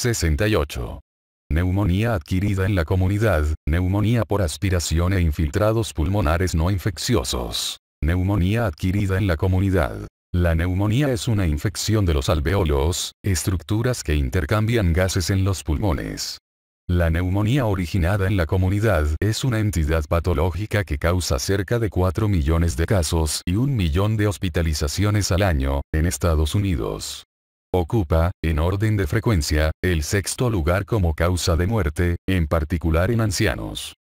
68. Neumonía adquirida en la comunidad, neumonía por aspiración e infiltrados pulmonares no infecciosos. Neumonía adquirida en la comunidad. La neumonía es una infección de los alveolos, estructuras que intercambian gases en los pulmones. La neumonía originada en la comunidad es una entidad patológica que causa cerca de 4 millones de casos y un millón de hospitalizaciones al año, en Estados Unidos. Ocupa, en orden de frecuencia, el sexto lugar como causa de muerte, en particular en ancianos.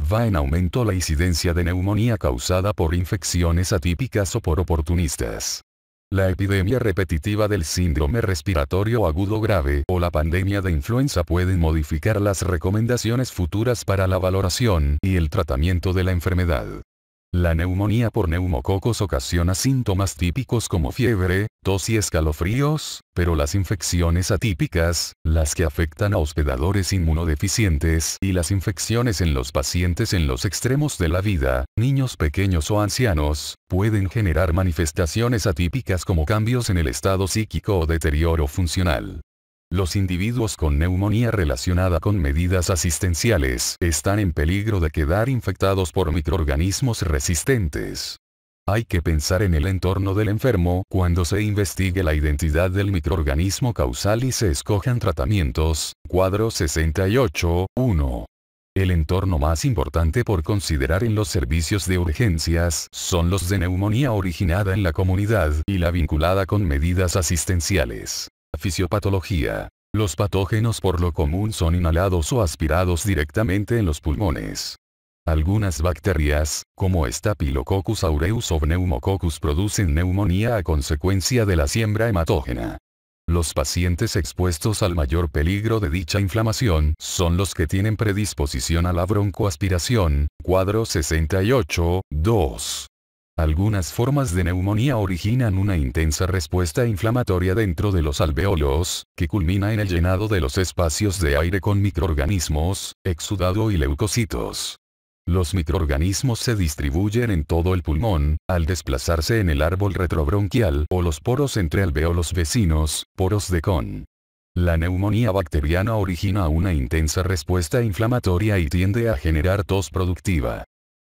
Va en aumento la incidencia de neumonía causada por infecciones atípicas o por oportunistas. La epidemia repetitiva del síndrome respiratorio agudo grave o la pandemia de influenza pueden modificar las recomendaciones futuras para la valoración y el tratamiento de la enfermedad. La neumonía por neumococos ocasiona síntomas típicos como fiebre, tos y escalofríos, pero las infecciones atípicas, las que afectan a hospedadores inmunodeficientes y las infecciones en los pacientes en los extremos de la vida, niños pequeños o ancianos, pueden generar manifestaciones atípicas como cambios en el estado psíquico o deterioro funcional. Los individuos con neumonía relacionada con medidas asistenciales están en peligro de quedar infectados por microorganismos resistentes. Hay que pensar en el entorno del enfermo cuando se investigue la identidad del microorganismo causal y se escojan tratamientos. Cuadro 68, 1. El entorno más importante por considerar en los servicios de urgencias son los de neumonía originada en la comunidad y la vinculada con medidas asistenciales. Fisiopatología. Los patógenos por lo común son inhalados o aspirados directamente en los pulmones. Algunas bacterias, como Staphylococcus aureus o Pneumococcus producen neumonía a consecuencia de la siembra hematógena. Los pacientes expuestos al mayor peligro de dicha inflamación son los que tienen predisposición a la broncoaspiración, cuadro 68, 2. Algunas formas de neumonía originan una intensa respuesta inflamatoria dentro de los alveolos, que culmina en el llenado de los espacios de aire con microorganismos, exudado y leucocitos. Los microorganismos se distribuyen en todo el pulmón, al desplazarse en el árbol retrobronquial o los poros entre alveolos vecinos, poros de con. La neumonía bacteriana origina una intensa respuesta inflamatoria y tiende a generar tos productiva.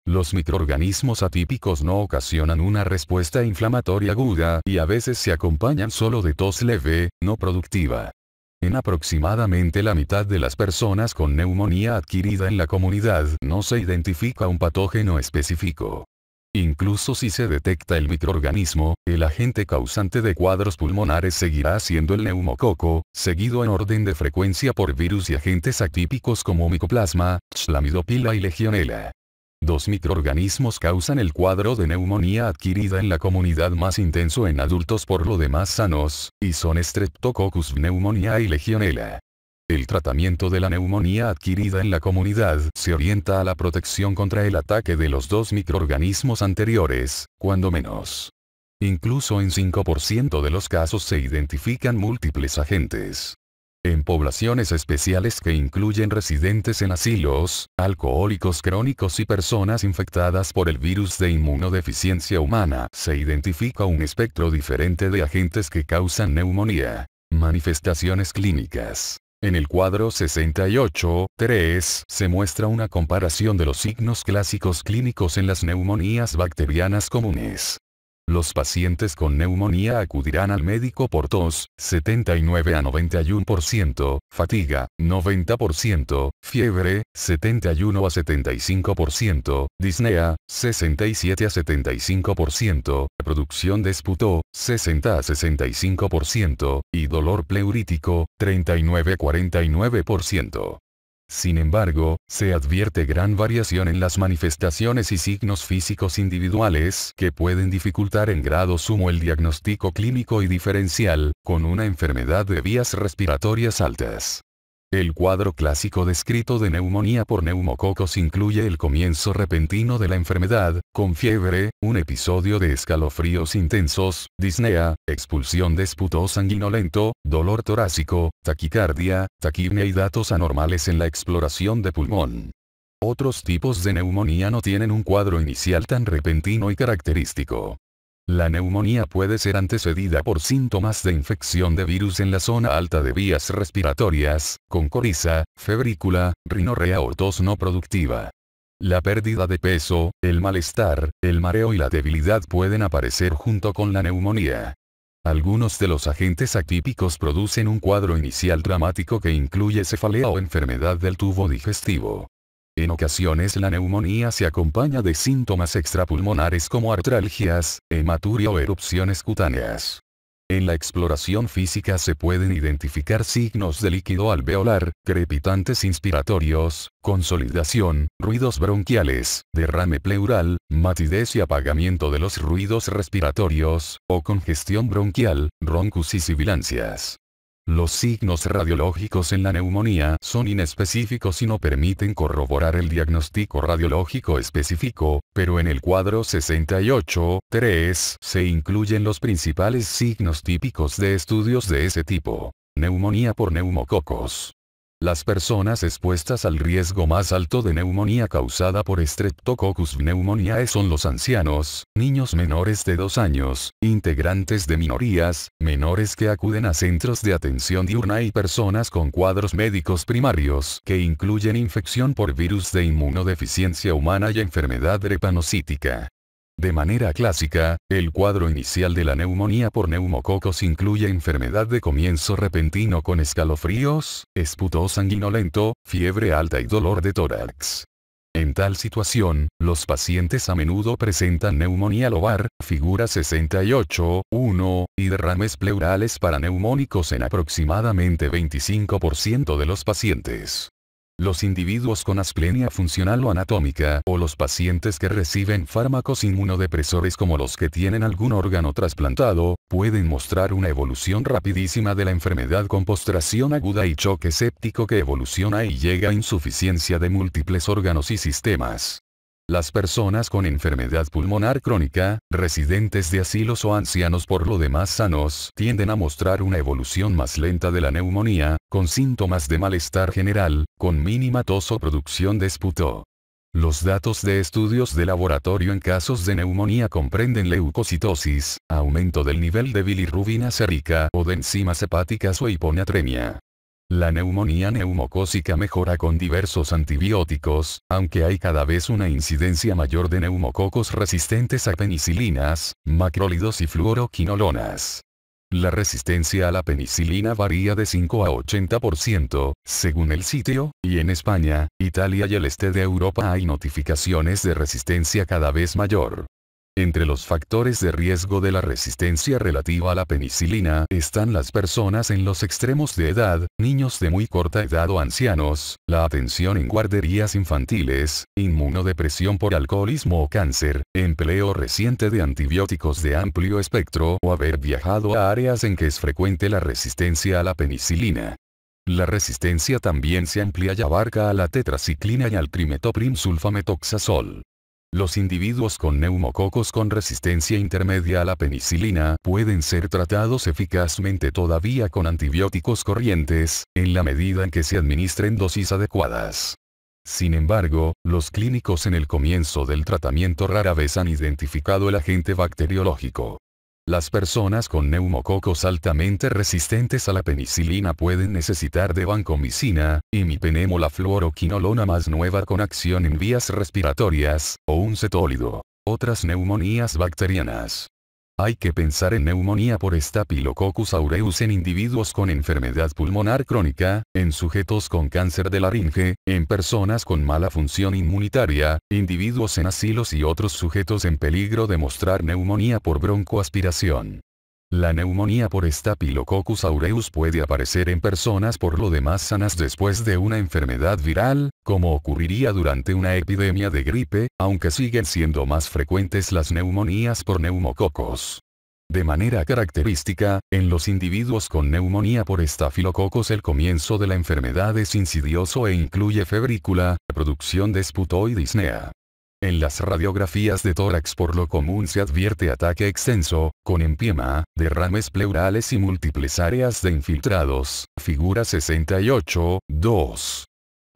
Los microorganismos atípicos no ocasionan una respuesta inflamatoria aguda y a veces se acompañan solo de tos leve, no productiva. En aproximadamente la mitad de las personas con neumonía adquirida en la comunidad no se identifica un patógeno específico. Incluso si se detecta el microorganismo, el agente causante de cuadros pulmonares seguirá siendo el neumococo, seguido en orden de frecuencia por virus y agentes atípicos como micoplasma, chlamidopila y legionela. Dos microorganismos causan el cuadro de neumonía adquirida en la comunidad más intenso en adultos por lo demás sanos, y son Streptococcus pneumoniae y Legionella. El tratamiento de la neumonía adquirida en la comunidad se orienta a la protección contra el ataque de los dos microorganismos anteriores, cuando menos. Incluso en 5% de los casos se identifican múltiples agentes en poblaciones especiales que incluyen residentes en asilos, alcohólicos crónicos y personas infectadas por el virus de inmunodeficiencia humana. Se identifica un espectro diferente de agentes que causan neumonía. Manifestaciones clínicas. En el cuadro 68-3 se muestra una comparación de los signos clásicos clínicos en las neumonías bacterianas comunes. Los pacientes con neumonía acudirán al médico por tos, 79 a 91%, fatiga, 90%, fiebre, 71 a 75%, disnea, 67 a 75%, producción de esputo, 60 a 65%, y dolor pleurítico, 39 a 49%. Sin embargo, se advierte gran variación en las manifestaciones y signos físicos individuales que pueden dificultar en grado sumo el diagnóstico clínico y diferencial, con una enfermedad de vías respiratorias altas. El cuadro clásico descrito de neumonía por neumococos incluye el comienzo repentino de la enfermedad, con fiebre, un episodio de escalofríos intensos, disnea, expulsión de esputo sanguinolento, dolor torácico, taquicardia, taquipnea y datos anormales en la exploración de pulmón. Otros tipos de neumonía no tienen un cuadro inicial tan repentino y característico. La neumonía puede ser antecedida por síntomas de infección de virus en la zona alta de vías respiratorias, con coriza, febrícula, rinorrea o tos no productiva. La pérdida de peso, el malestar, el mareo y la debilidad pueden aparecer junto con la neumonía. Algunos de los agentes atípicos producen un cuadro inicial dramático que incluye cefalea o enfermedad del tubo digestivo. En ocasiones la neumonía se acompaña de síntomas extrapulmonares como artralgias, hematuria o erupciones cutáneas. En la exploración física se pueden identificar signos de líquido alveolar, crepitantes inspiratorios, consolidación, ruidos bronquiales, derrame pleural, matidez y apagamiento de los ruidos respiratorios, o congestión bronquial, roncus y sibilancias. Los signos radiológicos en la neumonía son inespecíficos y no permiten corroborar el diagnóstico radiológico específico, pero en el cuadro 68-3 se incluyen los principales signos típicos de estudios de ese tipo. Neumonía por neumococos. Las personas expuestas al riesgo más alto de neumonía causada por Streptococcus pneumoniae son los ancianos, niños menores de 2 años, integrantes de minorías, menores que acuden a centros de atención diurna y personas con cuadros médicos primarios que incluyen infección por virus de inmunodeficiencia humana y enfermedad repanocítica. De manera clásica, el cuadro inicial de la neumonía por neumococos incluye enfermedad de comienzo repentino con escalofríos, esputo sanguinolento, fiebre alta y dolor de tórax. En tal situación, los pacientes a menudo presentan neumonía lobar, figura 68, 1, y derrames pleurales para neumónicos en aproximadamente 25% de los pacientes. Los individuos con asplenia funcional o anatómica o los pacientes que reciben fármacos inmunodepresores como los que tienen algún órgano trasplantado, pueden mostrar una evolución rapidísima de la enfermedad con postración aguda y choque séptico que evoluciona y llega a insuficiencia de múltiples órganos y sistemas. Las personas con enfermedad pulmonar crónica, residentes de asilos o ancianos por lo demás sanos, tienden a mostrar una evolución más lenta de la neumonía, con síntomas de malestar general, con mínima tos o producción de esputo. Los datos de estudios de laboratorio en casos de neumonía comprenden leucocitosis, aumento del nivel de bilirrubina sérica o de enzimas hepáticas o hiponatremia. La neumonía neumocósica mejora con diversos antibióticos, aunque hay cada vez una incidencia mayor de neumococos resistentes a penicilinas, macrólidos y fluoroquinolonas. La resistencia a la penicilina varía de 5 a 80%, según el sitio, y en España, Italia y el este de Europa hay notificaciones de resistencia cada vez mayor. Entre los factores de riesgo de la resistencia relativa a la penicilina están las personas en los extremos de edad, niños de muy corta edad o ancianos, la atención en guarderías infantiles, inmunodepresión por alcoholismo o cáncer, empleo reciente de antibióticos de amplio espectro o haber viajado a áreas en que es frecuente la resistencia a la penicilina. La resistencia también se amplía y abarca a la tetraciclina y al trimetoprim sulfametoxazol. Los individuos con neumococos con resistencia intermedia a la penicilina pueden ser tratados eficazmente todavía con antibióticos corrientes, en la medida en que se administren dosis adecuadas. Sin embargo, los clínicos en el comienzo del tratamiento rara vez han identificado el agente bacteriológico. Las personas con neumococos altamente resistentes a la penicilina pueden necesitar de vancomicina, o la fluoroquinolona más nueva con acción en vías respiratorias, o un cetólido. Otras neumonías bacterianas. Hay que pensar en neumonía por Staphylococcus aureus en individuos con enfermedad pulmonar crónica, en sujetos con cáncer de laringe, en personas con mala función inmunitaria, individuos en asilos y otros sujetos en peligro de mostrar neumonía por broncoaspiración. La neumonía por Staphylococcus aureus puede aparecer en personas por lo demás sanas después de una enfermedad viral, como ocurriría durante una epidemia de gripe, aunque siguen siendo más frecuentes las neumonías por neumococos. De manera característica, en los individuos con neumonía por estafilococos el comienzo de la enfermedad es insidioso e incluye febrícula, producción de esputo y disnea. En las radiografías de tórax por lo común se advierte ataque extenso, con empiema, derrames pleurales y múltiples áreas de infiltrados. Figura 68, 2.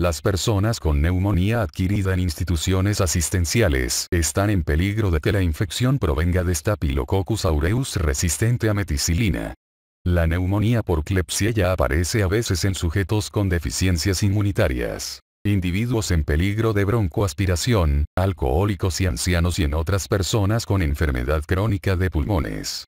Las personas con neumonía adquirida en instituciones asistenciales están en peligro de que la infección provenga de Staphylococcus aureus resistente a meticilina. La neumonía por ya aparece a veces en sujetos con deficiencias inmunitarias individuos en peligro de broncoaspiración, alcohólicos y ancianos y en otras personas con enfermedad crónica de pulmones.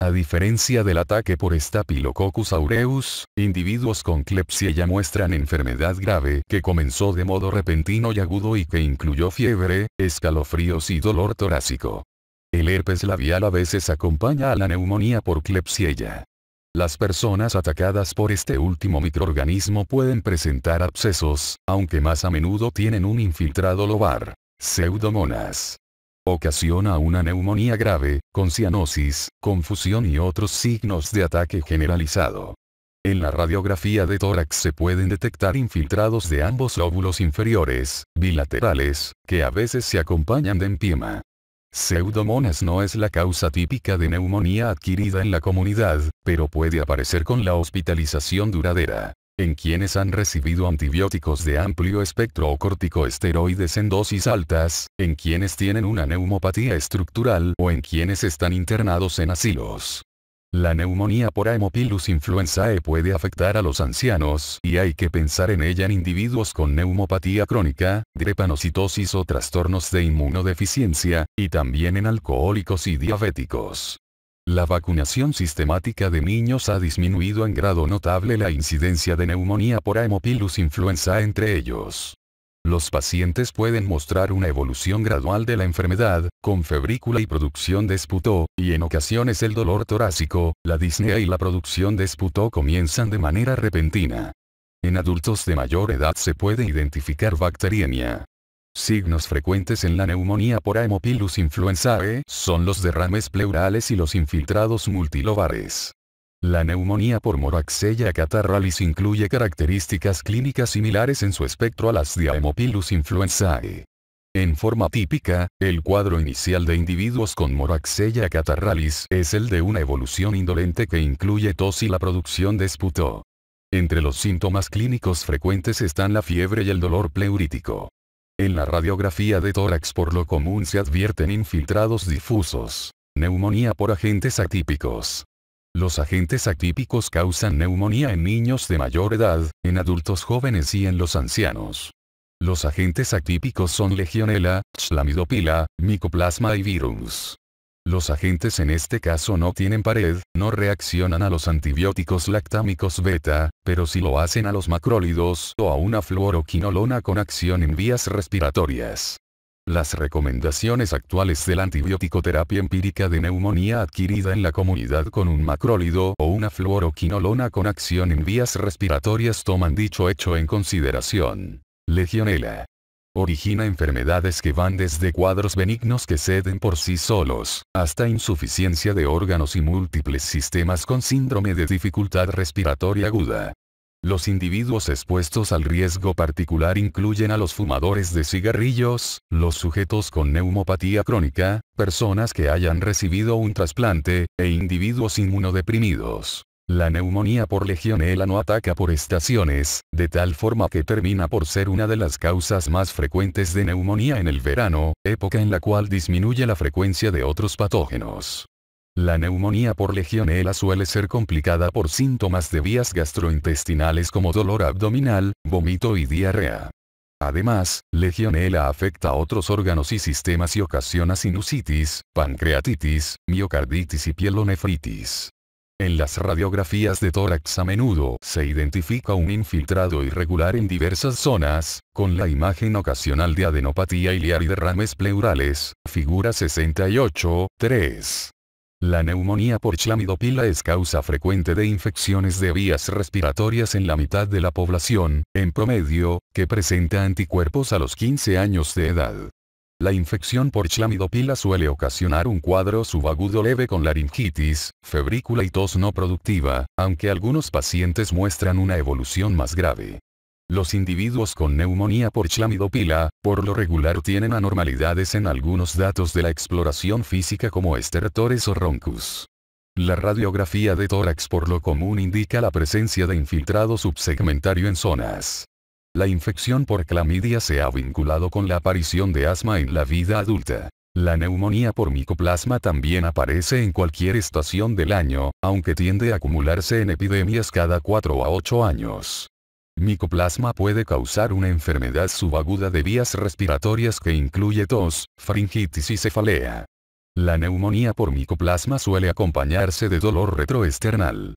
A diferencia del ataque por Staphylococcus aureus, individuos con clepsia ya muestran enfermedad grave que comenzó de modo repentino y agudo y que incluyó fiebre, escalofríos y dolor torácico. El herpes labial a veces acompaña a la neumonía por clepsiella. Las personas atacadas por este último microorganismo pueden presentar abscesos, aunque más a menudo tienen un infiltrado lobar. Pseudomonas. Ocasiona una neumonía grave, con cianosis, confusión y otros signos de ataque generalizado. En la radiografía de tórax se pueden detectar infiltrados de ambos lóbulos inferiores, bilaterales, que a veces se acompañan de empiema. Pseudomonas no es la causa típica de neumonía adquirida en la comunidad, pero puede aparecer con la hospitalización duradera. En quienes han recibido antibióticos de amplio espectro o corticoesteroides en dosis altas, en quienes tienen una neumopatía estructural o en quienes están internados en asilos. La neumonía por Haemophilus influenzae puede afectar a los ancianos y hay que pensar en ella en individuos con neumopatía crónica, drepanocitosis o trastornos de inmunodeficiencia, y también en alcohólicos y diabéticos. La vacunación sistemática de niños ha disminuido en grado notable la incidencia de neumonía por hemopilus influenzae entre ellos. Los pacientes pueden mostrar una evolución gradual de la enfermedad, con febrícula y producción de esputo, y en ocasiones el dolor torácico, la disnea y la producción de esputo comienzan de manera repentina. En adultos de mayor edad se puede identificar bacteriemia. Signos frecuentes en la neumonía por Haemophilus influenzae son los derrames pleurales y los infiltrados multilobares. La neumonía por Moraxella catarralis incluye características clínicas similares en su espectro a las de Haemophilus influenzae. En forma típica, el cuadro inicial de individuos con Moraxella catarralis es el de una evolución indolente que incluye tos y la producción de esputo. Entre los síntomas clínicos frecuentes están la fiebre y el dolor pleurítico. En la radiografía de tórax por lo común se advierten infiltrados difusos, neumonía por agentes atípicos, los agentes atípicos causan neumonía en niños de mayor edad, en adultos jóvenes y en los ancianos. Los agentes atípicos son legionela, chlamidopila, micoplasma y virus. Los agentes en este caso no tienen pared, no reaccionan a los antibióticos lactámicos beta, pero sí lo hacen a los macrólidos o a una fluoroquinolona con acción en vías respiratorias. Las recomendaciones actuales de la antibiótico terapia empírica de neumonía adquirida en la comunidad con un macrólido o una fluoroquinolona con acción en vías respiratorias toman dicho hecho en consideración. Legionela. Origina enfermedades que van desde cuadros benignos que ceden por sí solos, hasta insuficiencia de órganos y múltiples sistemas con síndrome de dificultad respiratoria aguda. Los individuos expuestos al riesgo particular incluyen a los fumadores de cigarrillos, los sujetos con neumopatía crónica, personas que hayan recibido un trasplante, e individuos inmunodeprimidos. La neumonía por legionela no ataca por estaciones, de tal forma que termina por ser una de las causas más frecuentes de neumonía en el verano, época en la cual disminuye la frecuencia de otros patógenos. La neumonía por legionela suele ser complicada por síntomas de vías gastrointestinales como dolor abdominal, vómito y diarrea. Además, legionela afecta a otros órganos y sistemas y ocasiona sinusitis, pancreatitis, miocarditis y pielonefritis. En las radiografías de tórax a menudo se identifica un infiltrado irregular en diversas zonas, con la imagen ocasional de adenopatía iliar y derrames pleurales, figura 68, 3. La neumonía por chlamidopila es causa frecuente de infecciones de vías respiratorias en la mitad de la población, en promedio, que presenta anticuerpos a los 15 años de edad. La infección por chlamidopila suele ocasionar un cuadro subagudo leve con laringitis, febrícula y tos no productiva, aunque algunos pacientes muestran una evolución más grave. Los individuos con neumonía por chlamidopila, por lo regular tienen anormalidades en algunos datos de la exploración física como estertores o roncus. La radiografía de tórax por lo común indica la presencia de infiltrado subsegmentario en zonas. La infección por clamidia se ha vinculado con la aparición de asma en la vida adulta. La neumonía por micoplasma también aparece en cualquier estación del año, aunque tiende a acumularse en epidemias cada 4 a 8 años. Micoplasma puede causar una enfermedad subaguda de vías respiratorias que incluye tos, faringitis y cefalea. La neumonía por micoplasma suele acompañarse de dolor retroesternal.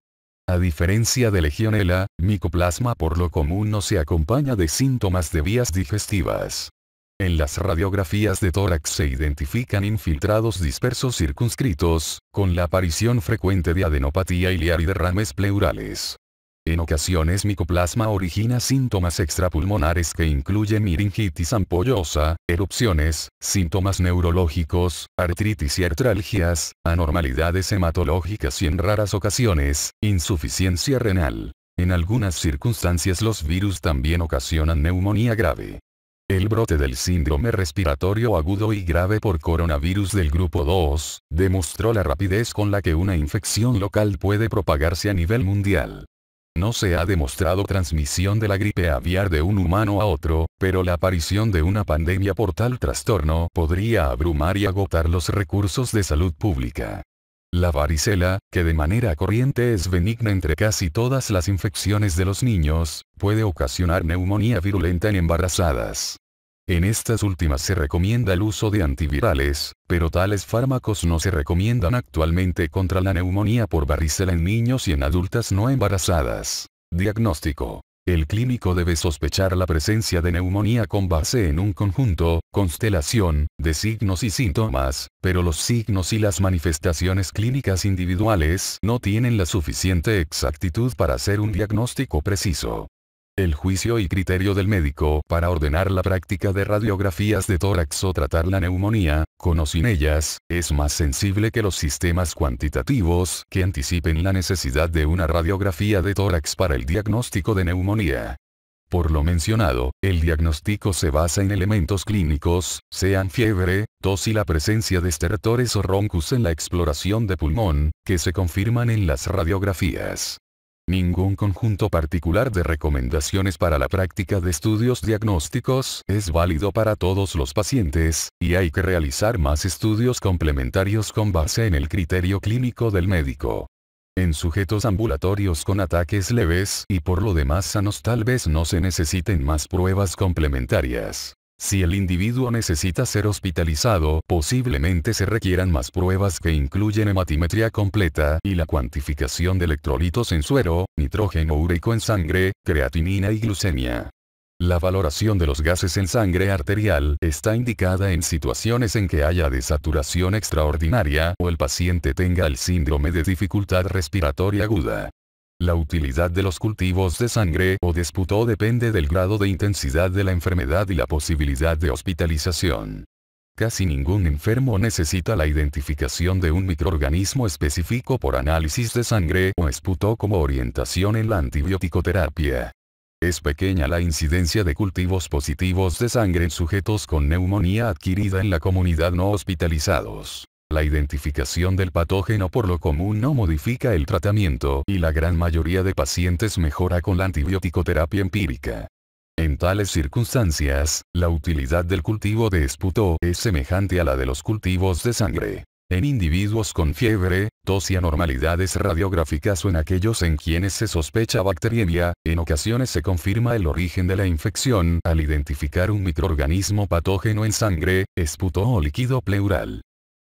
A diferencia de legionela, micoplasma por lo común no se acompaña de síntomas de vías digestivas. En las radiografías de tórax se identifican infiltrados dispersos circunscritos, con la aparición frecuente de adenopatía iliar y derrames pleurales. En ocasiones micoplasma origina síntomas extrapulmonares que incluyen miringitis ampollosa, erupciones, síntomas neurológicos, artritis y artralgias, anormalidades hematológicas y en raras ocasiones, insuficiencia renal. En algunas circunstancias los virus también ocasionan neumonía grave. El brote del síndrome respiratorio agudo y grave por coronavirus del grupo 2, demostró la rapidez con la que una infección local puede propagarse a nivel mundial. No se ha demostrado transmisión de la gripe aviar de un humano a otro, pero la aparición de una pandemia por tal trastorno podría abrumar y agotar los recursos de salud pública. La varicela, que de manera corriente es benigna entre casi todas las infecciones de los niños, puede ocasionar neumonía virulenta en embarazadas. En estas últimas se recomienda el uso de antivirales, pero tales fármacos no se recomiendan actualmente contra la neumonía por varicela en niños y en adultas no embarazadas. Diagnóstico. El clínico debe sospechar la presencia de neumonía con base en un conjunto, constelación, de signos y síntomas, pero los signos y las manifestaciones clínicas individuales no tienen la suficiente exactitud para hacer un diagnóstico preciso el juicio y criterio del médico para ordenar la práctica de radiografías de tórax o tratar la neumonía, con o sin ellas, es más sensible que los sistemas cuantitativos que anticipen la necesidad de una radiografía de tórax para el diagnóstico de neumonía. Por lo mencionado, el diagnóstico se basa en elementos clínicos, sean fiebre, tos y la presencia de estertores o roncus en la exploración de pulmón, que se confirman en las radiografías. Ningún conjunto particular de recomendaciones para la práctica de estudios diagnósticos es válido para todos los pacientes, y hay que realizar más estudios complementarios con base en el criterio clínico del médico. En sujetos ambulatorios con ataques leves y por lo demás sanos tal vez no se necesiten más pruebas complementarias. Si el individuo necesita ser hospitalizado, posiblemente se requieran más pruebas que incluyen hematimetría completa y la cuantificación de electrolitos en suero, nitrógeno úrico en sangre, creatinina y glucemia. La valoración de los gases en sangre arterial está indicada en situaciones en que haya desaturación extraordinaria o el paciente tenga el síndrome de dificultad respiratoria aguda. La utilidad de los cultivos de sangre o esputo depende del grado de intensidad de la enfermedad y la posibilidad de hospitalización. Casi ningún enfermo necesita la identificación de un microorganismo específico por análisis de sangre o esputo como orientación en la antibióticoterapia. Es pequeña la incidencia de cultivos positivos de sangre en sujetos con neumonía adquirida en la comunidad no hospitalizados. La identificación del patógeno por lo común no modifica el tratamiento y la gran mayoría de pacientes mejora con la antibiótico-terapia empírica. En tales circunstancias, la utilidad del cultivo de esputo es semejante a la de los cultivos de sangre. En individuos con fiebre, tos y anormalidades radiográficas o en aquellos en quienes se sospecha bacteriemia, en ocasiones se confirma el origen de la infección al identificar un microorganismo patógeno en sangre, esputo o líquido pleural.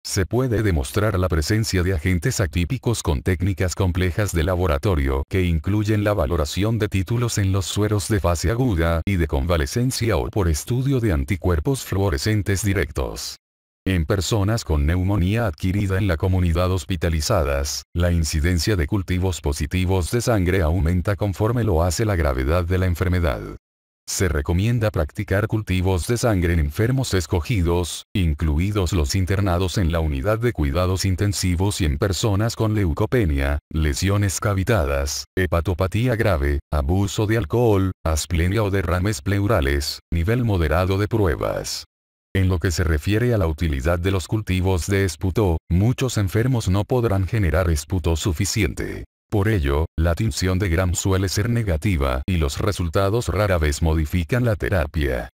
Se puede demostrar la presencia de agentes atípicos con técnicas complejas de laboratorio que incluyen la valoración de títulos en los sueros de fase aguda y de convalecencia o por estudio de anticuerpos fluorescentes directos. En personas con neumonía adquirida en la comunidad hospitalizadas, la incidencia de cultivos positivos de sangre aumenta conforme lo hace la gravedad de la enfermedad. Se recomienda practicar cultivos de sangre en enfermos escogidos, incluidos los internados en la unidad de cuidados intensivos y en personas con leucopenia, lesiones cavitadas, hepatopatía grave, abuso de alcohol, asplenia o derrames pleurales, nivel moderado de pruebas. En lo que se refiere a la utilidad de los cultivos de esputo, muchos enfermos no podrán generar esputo suficiente. Por ello, la tinción de Gram suele ser negativa y los resultados rara vez modifican la terapia.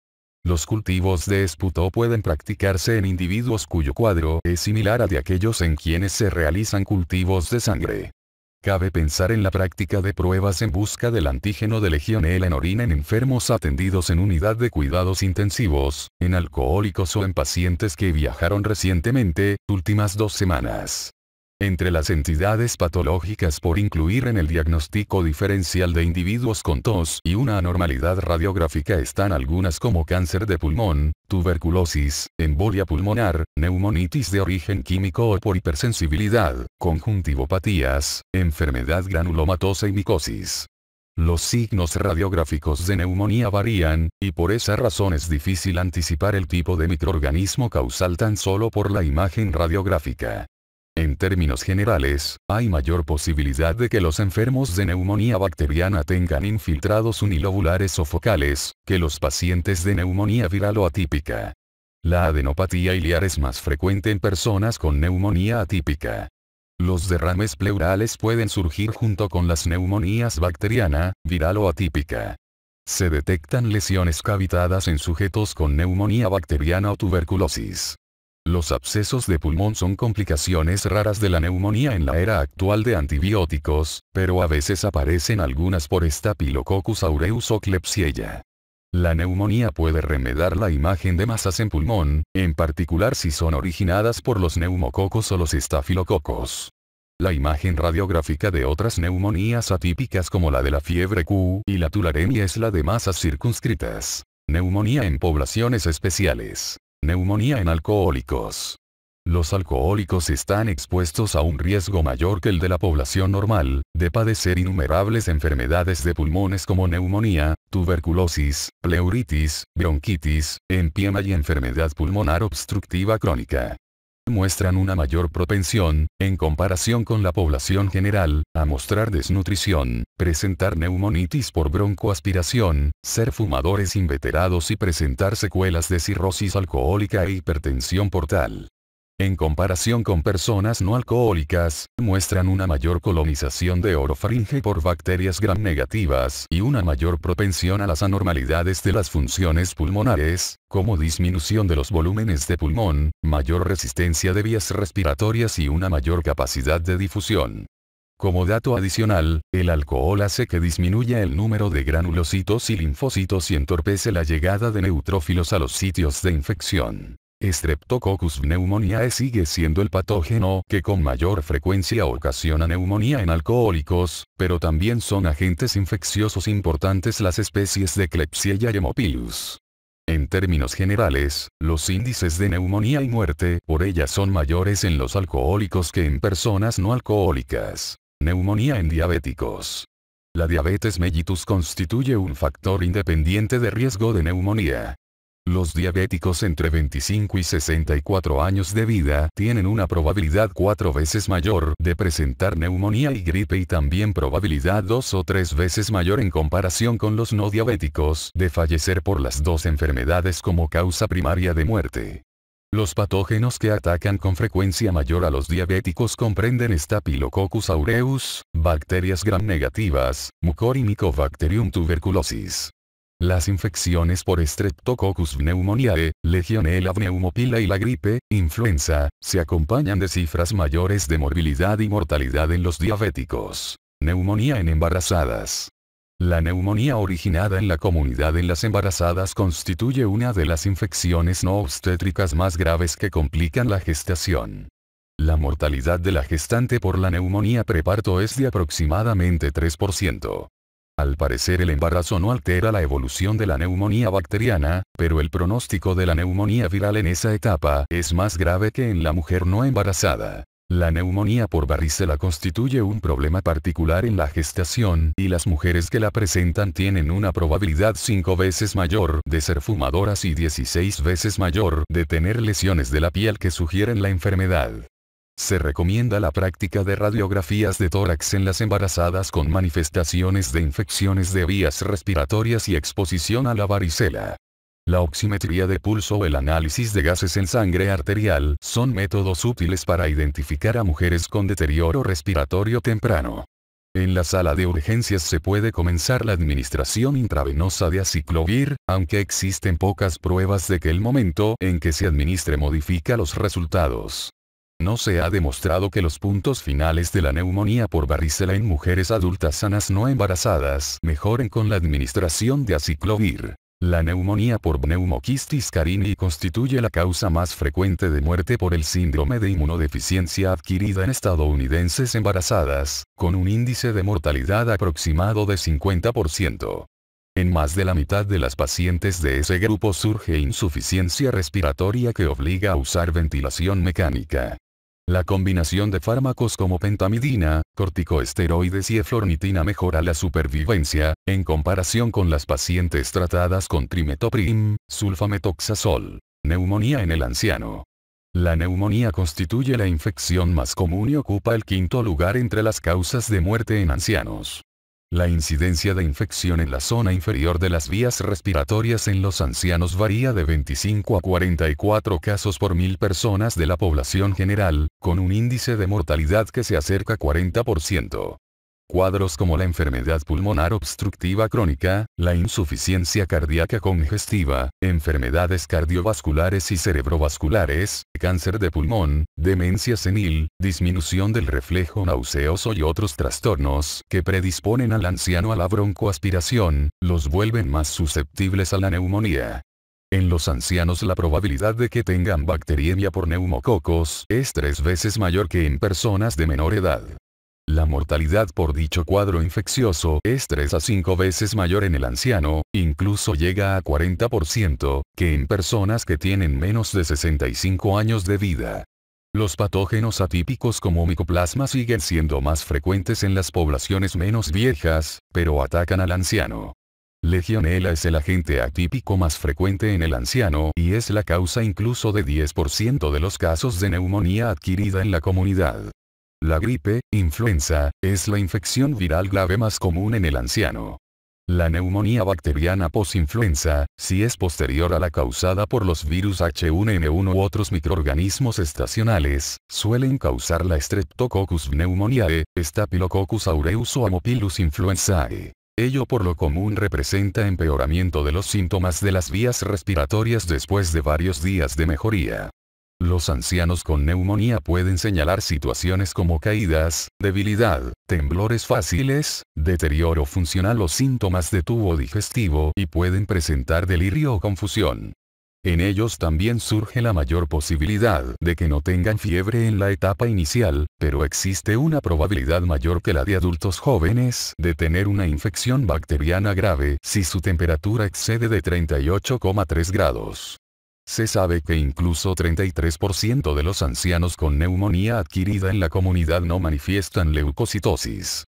Los cultivos de esputo pueden practicarse en individuos cuyo cuadro es similar a de aquellos en quienes se realizan cultivos de sangre. Cabe pensar en la práctica de pruebas en busca del antígeno de legionela en orina en enfermos atendidos en unidad de cuidados intensivos, en alcohólicos o en pacientes que viajaron recientemente, últimas dos semanas. Entre las entidades patológicas por incluir en el diagnóstico diferencial de individuos con tos y una anormalidad radiográfica están algunas como cáncer de pulmón, tuberculosis, embolia pulmonar, neumonitis de origen químico o por hipersensibilidad, conjuntivopatías, enfermedad granulomatosa y micosis. Los signos radiográficos de neumonía varían, y por esa razón es difícil anticipar el tipo de microorganismo causal tan solo por la imagen radiográfica. En términos generales, hay mayor posibilidad de que los enfermos de neumonía bacteriana tengan infiltrados unilobulares o focales, que los pacientes de neumonía viral o atípica. La adenopatía iliar es más frecuente en personas con neumonía atípica. Los derrames pleurales pueden surgir junto con las neumonías bacteriana, viral o atípica. Se detectan lesiones cavitadas en sujetos con neumonía bacteriana o tuberculosis. Los abscesos de pulmón son complicaciones raras de la neumonía en la era actual de antibióticos, pero a veces aparecen algunas por Staphylococcus aureus o Klebsiella. La neumonía puede remedar la imagen de masas en pulmón, en particular si son originadas por los neumococos o los estafilococos. La imagen radiográfica de otras neumonías atípicas como la de la fiebre Q y la tularemia es la de masas circunscritas. Neumonía en poblaciones especiales. Neumonía en alcohólicos. Los alcohólicos están expuestos a un riesgo mayor que el de la población normal, de padecer innumerables enfermedades de pulmones como neumonía, tuberculosis, pleuritis, bronquitis, empiema y enfermedad pulmonar obstructiva crónica muestran una mayor propensión, en comparación con la población general, a mostrar desnutrición, presentar neumonitis por broncoaspiración, ser fumadores inveterados y presentar secuelas de cirrosis alcohólica e hipertensión portal en comparación con personas no alcohólicas, muestran una mayor colonización de orofaringe por bacterias gram negativas y una mayor propensión a las anormalidades de las funciones pulmonares, como disminución de los volúmenes de pulmón, mayor resistencia de vías respiratorias y una mayor capacidad de difusión. Como dato adicional, el alcohol hace que disminuya el número de granulocitos y linfocitos y entorpece la llegada de neutrófilos a los sitios de infección. Streptococcus pneumoniae sigue siendo el patógeno que con mayor frecuencia ocasiona neumonía en alcohólicos, pero también son agentes infecciosos importantes las especies de Klebsiella y Hemopilus. En términos generales, los índices de neumonía y muerte por ella son mayores en los alcohólicos que en personas no alcohólicas. Neumonía en diabéticos. La diabetes mellitus constituye un factor independiente de riesgo de neumonía, los diabéticos entre 25 y 64 años de vida tienen una probabilidad cuatro veces mayor de presentar neumonía y gripe y también probabilidad dos o tres veces mayor en comparación con los no diabéticos de fallecer por las dos enfermedades como causa primaria de muerte. Los patógenos que atacan con frecuencia mayor a los diabéticos comprenden Staphylococcus aureus, bacterias gram negativas, Mycobacterium tuberculosis, las infecciones por Streptococcus pneumoniae, Legionella pneumopila y la gripe, influenza, se acompañan de cifras mayores de morbilidad y mortalidad en los diabéticos. Neumonía en embarazadas. La neumonía originada en la comunidad en las embarazadas constituye una de las infecciones no obstétricas más graves que complican la gestación. La mortalidad de la gestante por la neumonía preparto es de aproximadamente 3%. Al parecer el embarazo no altera la evolución de la neumonía bacteriana, pero el pronóstico de la neumonía viral en esa etapa es más grave que en la mujer no embarazada. La neumonía por varicela constituye un problema particular en la gestación y las mujeres que la presentan tienen una probabilidad 5 veces mayor de ser fumadoras y 16 veces mayor de tener lesiones de la piel que sugieren la enfermedad. Se recomienda la práctica de radiografías de tórax en las embarazadas con manifestaciones de infecciones de vías respiratorias y exposición a la varicela. La oximetría de pulso o el análisis de gases en sangre arterial son métodos útiles para identificar a mujeres con deterioro respiratorio temprano. En la sala de urgencias se puede comenzar la administración intravenosa de aciclovir, aunque existen pocas pruebas de que el momento en que se administre modifica los resultados. No se ha demostrado que los puntos finales de la neumonía por varicela en mujeres adultas sanas no embarazadas mejoren con la administración de aciclovir. La neumonía por pneumoquistis carini constituye la causa más frecuente de muerte por el síndrome de inmunodeficiencia adquirida en estadounidenses embarazadas, con un índice de mortalidad aproximado de 50%. En más de la mitad de las pacientes de ese grupo surge insuficiencia respiratoria que obliga a usar ventilación mecánica. La combinación de fármacos como pentamidina, corticoesteroides y eflornitina mejora la supervivencia, en comparación con las pacientes tratadas con trimetoprim, sulfametoxazol. Neumonía en el anciano. La neumonía constituye la infección más común y ocupa el quinto lugar entre las causas de muerte en ancianos. La incidencia de infección en la zona inferior de las vías respiratorias en los ancianos varía de 25 a 44 casos por mil personas de la población general, con un índice de mortalidad que se acerca 40%. Cuadros como la enfermedad pulmonar obstructiva crónica, la insuficiencia cardíaca congestiva, enfermedades cardiovasculares y cerebrovasculares, cáncer de pulmón, demencia senil, disminución del reflejo nauseoso y otros trastornos que predisponen al anciano a la broncoaspiración, los vuelven más susceptibles a la neumonía. En los ancianos la probabilidad de que tengan bacteriemia por neumococos es tres veces mayor que en personas de menor edad. La mortalidad por dicho cuadro infeccioso es 3 a 5 veces mayor en el anciano, incluso llega a 40%, que en personas que tienen menos de 65 años de vida. Los patógenos atípicos como micoplasma siguen siendo más frecuentes en las poblaciones menos viejas, pero atacan al anciano. Legionela es el agente atípico más frecuente en el anciano y es la causa incluso de 10% de los casos de neumonía adquirida en la comunidad. La gripe, influenza, es la infección viral grave más común en el anciano. La neumonía bacteriana posinfluenza, si es posterior a la causada por los virus H1N1 u otros microorganismos estacionales, suelen causar la Streptococcus pneumoniae, Staphylococcus aureus o amopilus influenzae. Ello por lo común representa empeoramiento de los síntomas de las vías respiratorias después de varios días de mejoría. Los ancianos con neumonía pueden señalar situaciones como caídas, debilidad, temblores fáciles, deterioro funcional o síntomas de tubo digestivo y pueden presentar delirio o confusión. En ellos también surge la mayor posibilidad de que no tengan fiebre en la etapa inicial, pero existe una probabilidad mayor que la de adultos jóvenes de tener una infección bacteriana grave si su temperatura excede de 38,3 grados. Se sabe que incluso 33% de los ancianos con neumonía adquirida en la comunidad no manifiestan leucocitosis.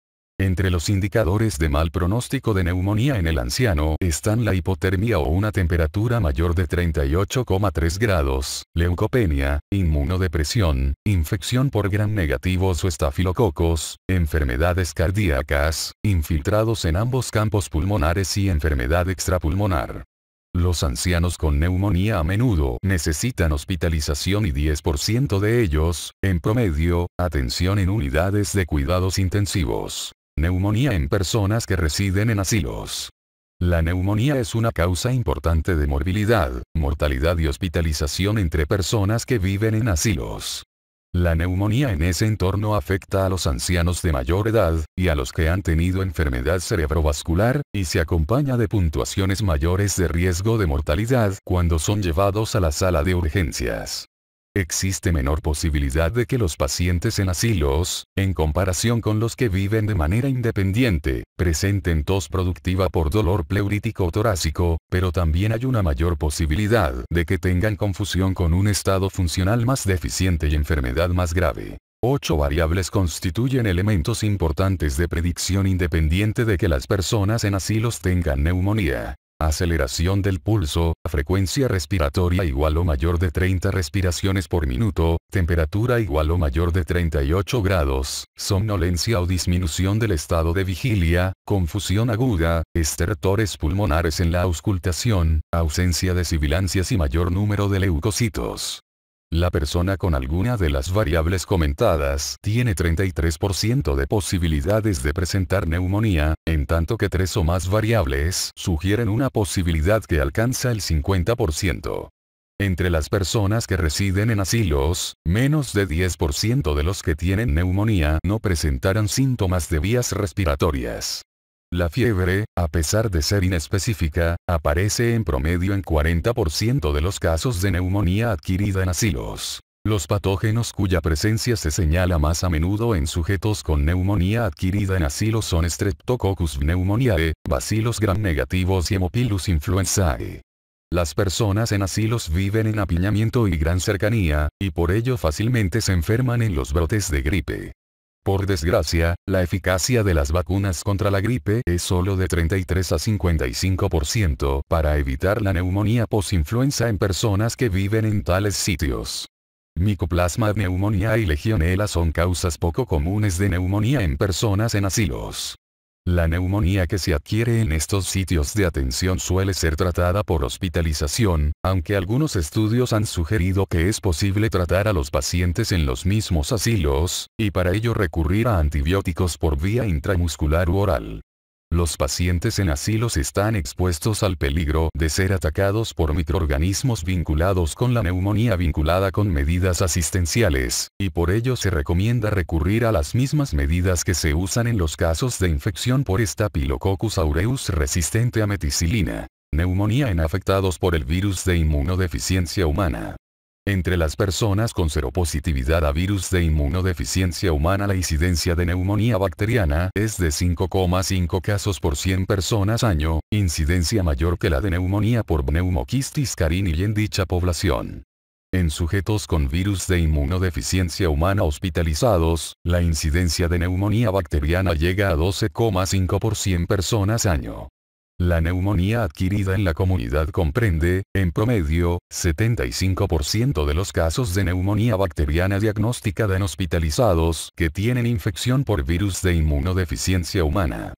Entre los indicadores de mal pronóstico de neumonía en el anciano están la hipotermia o una temperatura mayor de 38,3 grados, leucopenia, inmunodepresión, infección por gran negativos o estafilococos, enfermedades cardíacas, infiltrados en ambos campos pulmonares y enfermedad extrapulmonar. Los ancianos con neumonía a menudo necesitan hospitalización y 10% de ellos, en promedio, atención en unidades de cuidados intensivos. Neumonía en personas que residen en asilos. La neumonía es una causa importante de morbilidad, mortalidad y hospitalización entre personas que viven en asilos. La neumonía en ese entorno afecta a los ancianos de mayor edad, y a los que han tenido enfermedad cerebrovascular, y se acompaña de puntuaciones mayores de riesgo de mortalidad cuando son llevados a la sala de urgencias existe menor posibilidad de que los pacientes en asilos, en comparación con los que viven de manera independiente, presenten tos productiva por dolor pleurítico torácico, pero también hay una mayor posibilidad de que tengan confusión con un estado funcional más deficiente y enfermedad más grave. Ocho variables constituyen elementos importantes de predicción independiente de que las personas en asilos tengan neumonía aceleración del pulso, frecuencia respiratoria igual o mayor de 30 respiraciones por minuto, temperatura igual o mayor de 38 grados, somnolencia o disminución del estado de vigilia, confusión aguda, estertores pulmonares en la auscultación, ausencia de sibilancias y mayor número de leucocitos. La persona con alguna de las variables comentadas tiene 33% de posibilidades de presentar neumonía, en tanto que tres o más variables sugieren una posibilidad que alcanza el 50%. Entre las personas que residen en asilos, menos de 10% de los que tienen neumonía no presentarán síntomas de vías respiratorias. La fiebre, a pesar de ser inespecífica, aparece en promedio en 40% de los casos de neumonía adquirida en asilos. Los patógenos cuya presencia se señala más a menudo en sujetos con neumonía adquirida en asilos son Streptococcus pneumoniae, bacilos gram negativos y Hemopilus influenzae. Las personas en asilos viven en apiñamiento y gran cercanía, y por ello fácilmente se enferman en los brotes de gripe. Por desgracia, la eficacia de las vacunas contra la gripe es solo de 33 a 55% para evitar la neumonía posinfluenza en personas que viven en tales sitios. Micoplasma, neumonía y legionela son causas poco comunes de neumonía en personas en asilos. La neumonía que se adquiere en estos sitios de atención suele ser tratada por hospitalización, aunque algunos estudios han sugerido que es posible tratar a los pacientes en los mismos asilos, y para ello recurrir a antibióticos por vía intramuscular u oral. Los pacientes en asilos están expuestos al peligro de ser atacados por microorganismos vinculados con la neumonía vinculada con medidas asistenciales, y por ello se recomienda recurrir a las mismas medidas que se usan en los casos de infección por Staphylococcus aureus resistente a meticilina. Neumonía en afectados por el virus de inmunodeficiencia humana. Entre las personas con seropositividad a virus de inmunodeficiencia humana la incidencia de neumonía bacteriana es de 5,5 casos por 100 personas año, incidencia mayor que la de neumonía por pneumoquistis carini en dicha población. En sujetos con virus de inmunodeficiencia humana hospitalizados, la incidencia de neumonía bacteriana llega a 12,5 por 100 personas año. La neumonía adquirida en la comunidad comprende, en promedio, 75% de los casos de neumonía bacteriana diagnosticada en hospitalizados que tienen infección por virus de inmunodeficiencia humana.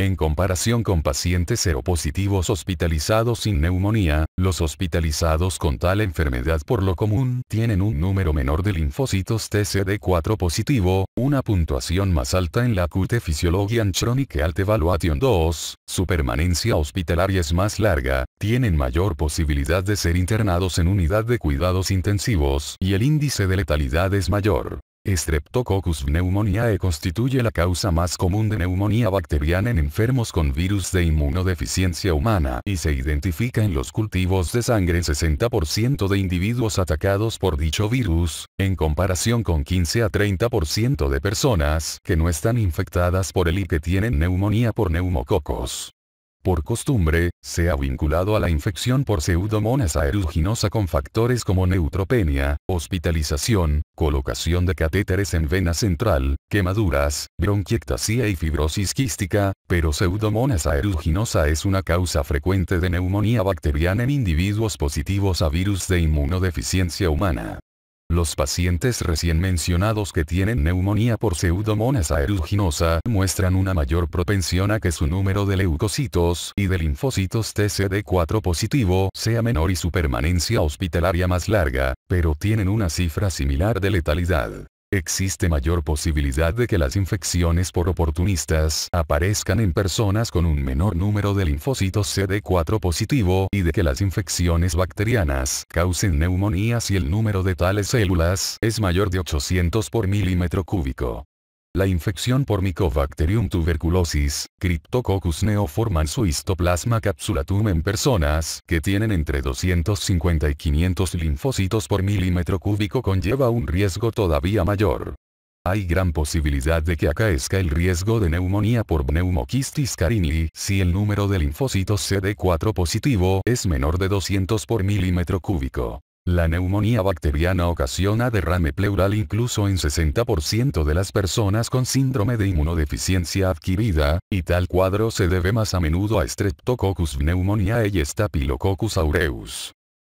En comparación con pacientes seropositivos hospitalizados sin neumonía, los hospitalizados con tal enfermedad por lo común tienen un número menor de linfocitos TCD4 positivo, una puntuación más alta en la acute Physiology and Chronic Health Evaluation 2, su permanencia hospitalaria es más larga, tienen mayor posibilidad de ser internados en unidad de cuidados intensivos y el índice de letalidad es mayor. Streptococcus pneumoniae constituye la causa más común de neumonía bacteriana en enfermos con virus de inmunodeficiencia humana y se identifica en los cultivos de sangre en 60% de individuos atacados por dicho virus, en comparación con 15 a 30% de personas que no están infectadas por el y que tienen neumonía por neumococos por costumbre, se ha vinculado a la infección por pseudomonas aeruginosa con factores como neutropenia, hospitalización, colocación de catéteres en vena central, quemaduras, bronquiectasía y fibrosis quística, pero pseudomonas aeruginosa es una causa frecuente de neumonía bacteriana en individuos positivos a virus de inmunodeficiencia humana. Los pacientes recién mencionados que tienen neumonía por pseudomonas aeruginosa muestran una mayor propensión a que su número de leucocitos y de linfocitos TCD4 positivo sea menor y su permanencia hospitalaria más larga, pero tienen una cifra similar de letalidad existe mayor posibilidad de que las infecciones por oportunistas aparezcan en personas con un menor número de linfocitos CD4 positivo y de que las infecciones bacterianas causen neumonías si el número de tales células es mayor de 800 por milímetro cúbico. La infección por Mycobacterium tuberculosis, Cryptococcus neoformans su Histoplasma capsulatum en personas que tienen entre 250 y 500 linfocitos por milímetro cúbico conlleva un riesgo todavía mayor. Hay gran posibilidad de que acaezca el riesgo de neumonía por pneumoquistis carini si el número de linfocitos CD4 positivo es menor de 200 por milímetro cúbico. La neumonía bacteriana ocasiona derrame pleural incluso en 60% de las personas con síndrome de inmunodeficiencia adquirida, y tal cuadro se debe más a menudo a Streptococcus pneumoniae y Staphylococcus aureus.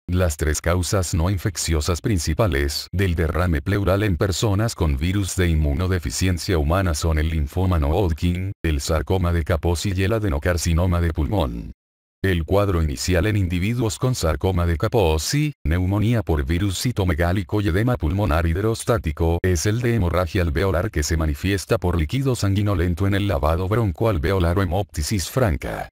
Las tres causas no infecciosas principales del derrame pleural en personas con virus de inmunodeficiencia humana son el linfoma no Hodgkin, el sarcoma de Kaposi y el adenocarcinoma de pulmón. El cuadro inicial en individuos con sarcoma de Kaposi, neumonía por virus citomegálico y edema pulmonar hidrostático es el de hemorragia alveolar que se manifiesta por líquido sanguinolento en el lavado broncoalveolar o hemoptisis franca.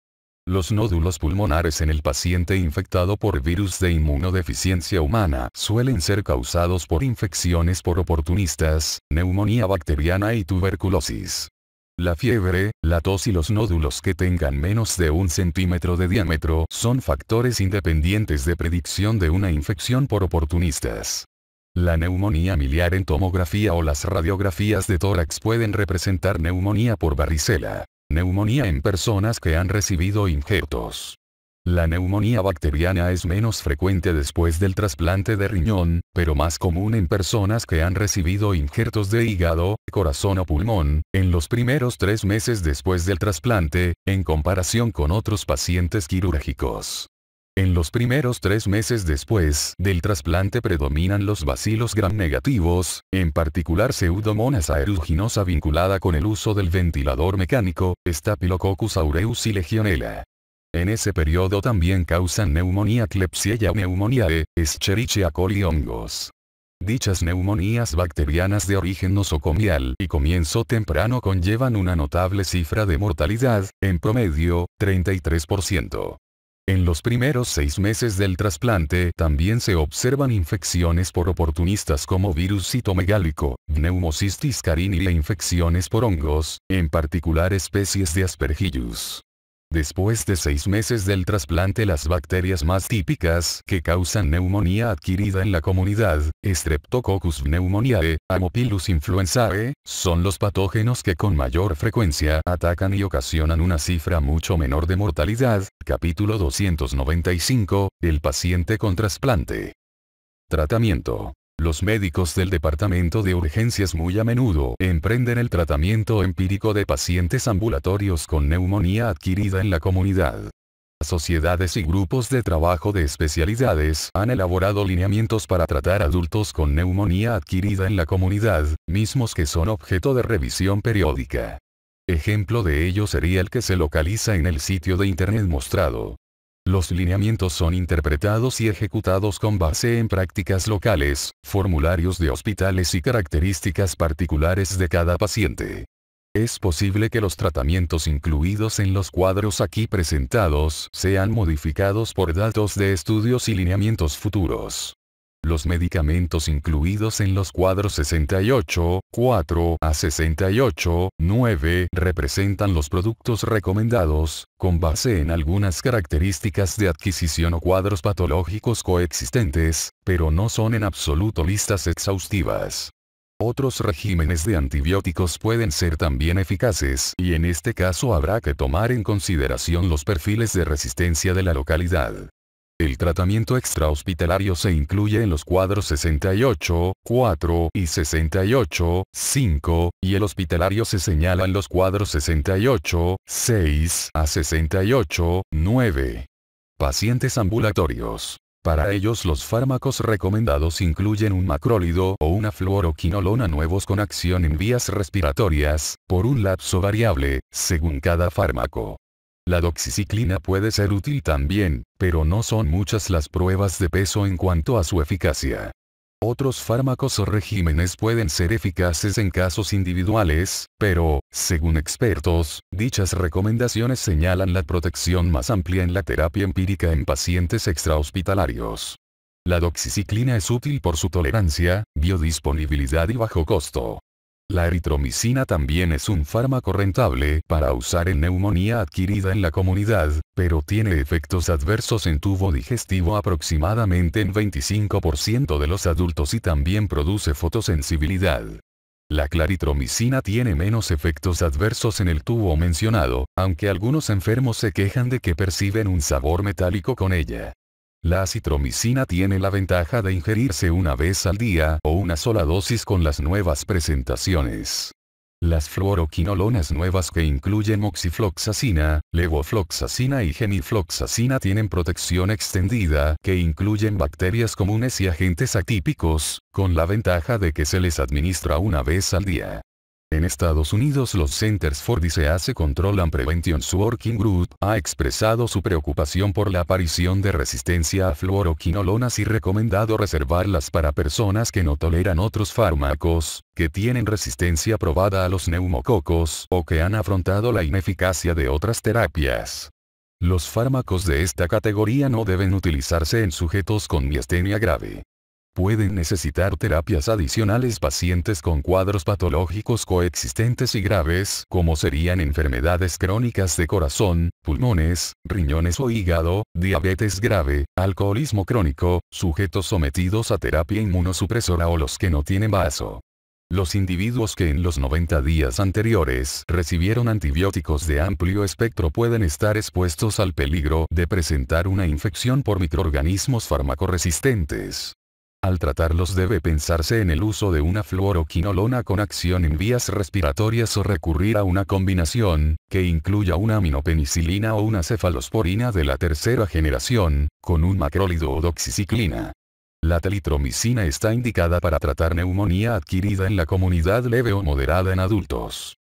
Los nódulos pulmonares en el paciente infectado por virus de inmunodeficiencia humana suelen ser causados por infecciones por oportunistas, neumonía bacteriana y tuberculosis. La fiebre, la tos y los nódulos que tengan menos de un centímetro de diámetro son factores independientes de predicción de una infección por oportunistas. La neumonía miliar en tomografía o las radiografías de tórax pueden representar neumonía por varicela, neumonía en personas que han recibido injertos, la neumonía bacteriana es menos frecuente después del trasplante de riñón, pero más común en personas que han recibido injertos de hígado, corazón o pulmón, en los primeros tres meses después del trasplante, en comparación con otros pacientes quirúrgicos. En los primeros tres meses después del trasplante predominan los bacilos gram negativos, en particular Pseudomonas aeruginosa vinculada con el uso del ventilador mecánico, Staphylococcus aureus y Legionella. En ese periodo también causan neumonía Klebsiella neumonía E, Escherichia coli y hongos. Dichas neumonías bacterianas de origen nosocomial y comienzo temprano conllevan una notable cifra de mortalidad, en promedio, 33%. En los primeros seis meses del trasplante también se observan infecciones por oportunistas como virus citomegálico, pneumocistis carini e infecciones por hongos, en particular especies de aspergillus. Después de seis meses del trasplante las bacterias más típicas que causan neumonía adquirida en la comunidad, Streptococcus pneumoniae, Amopilus influenzae, son los patógenos que con mayor frecuencia atacan y ocasionan una cifra mucho menor de mortalidad, capítulo 295, el paciente con trasplante. Tratamiento los médicos del departamento de urgencias muy a menudo emprenden el tratamiento empírico de pacientes ambulatorios con neumonía adquirida en la comunidad. Sociedades y grupos de trabajo de especialidades han elaborado lineamientos para tratar adultos con neumonía adquirida en la comunidad, mismos que son objeto de revisión periódica. Ejemplo de ello sería el que se localiza en el sitio de internet mostrado. Los lineamientos son interpretados y ejecutados con base en prácticas locales, formularios de hospitales y características particulares de cada paciente. Es posible que los tratamientos incluidos en los cuadros aquí presentados sean modificados por datos de estudios y lineamientos futuros. Los medicamentos incluidos en los cuadros 68, 4 a 68, 9 representan los productos recomendados, con base en algunas características de adquisición o cuadros patológicos coexistentes, pero no son en absoluto listas exhaustivas. Otros regímenes de antibióticos pueden ser también eficaces y en este caso habrá que tomar en consideración los perfiles de resistencia de la localidad. El tratamiento extrahospitalario se incluye en los cuadros 68, 4 y 68, 5, y el hospitalario se señala en los cuadros 68, 6 a 68, 9. Pacientes ambulatorios. Para ellos los fármacos recomendados incluyen un macrólido o una fluoroquinolona nuevos con acción en vías respiratorias, por un lapso variable, según cada fármaco. La doxiciclina puede ser útil también, pero no son muchas las pruebas de peso en cuanto a su eficacia. Otros fármacos o regímenes pueden ser eficaces en casos individuales, pero, según expertos, dichas recomendaciones señalan la protección más amplia en la terapia empírica en pacientes extrahospitalarios. La doxiciclina es útil por su tolerancia, biodisponibilidad y bajo costo. La eritromicina también es un fármaco rentable para usar en neumonía adquirida en la comunidad, pero tiene efectos adversos en tubo digestivo aproximadamente en 25% de los adultos y también produce fotosensibilidad. La claritromicina tiene menos efectos adversos en el tubo mencionado, aunque algunos enfermos se quejan de que perciben un sabor metálico con ella. La citromicina tiene la ventaja de ingerirse una vez al día o una sola dosis con las nuevas presentaciones. Las fluoroquinolonas nuevas que incluyen moxifloxacina, levofloxacina y gemifloxacina tienen protección extendida que incluyen bacterias comunes y agentes atípicos, con la ventaja de que se les administra una vez al día. En Estados Unidos los Centers for Disease Control and Prevention Working Group ha expresado su preocupación por la aparición de resistencia a fluoroquinolonas y recomendado reservarlas para personas que no toleran otros fármacos, que tienen resistencia probada a los neumococos o que han afrontado la ineficacia de otras terapias. Los fármacos de esta categoría no deben utilizarse en sujetos con miastenia grave. Pueden necesitar terapias adicionales pacientes con cuadros patológicos coexistentes y graves, como serían enfermedades crónicas de corazón, pulmones, riñones o hígado, diabetes grave, alcoholismo crónico, sujetos sometidos a terapia inmunosupresora o los que no tienen vaso. Los individuos que en los 90 días anteriores recibieron antibióticos de amplio espectro pueden estar expuestos al peligro de presentar una infección por microorganismos farmacoresistentes. Al tratarlos debe pensarse en el uso de una fluoroquinolona con acción en vías respiratorias o recurrir a una combinación, que incluya una aminopenicilina o una cefalosporina de la tercera generación, con un macrólido o doxiciclina. La telitromicina está indicada para tratar neumonía adquirida en la comunidad leve o moderada en adultos.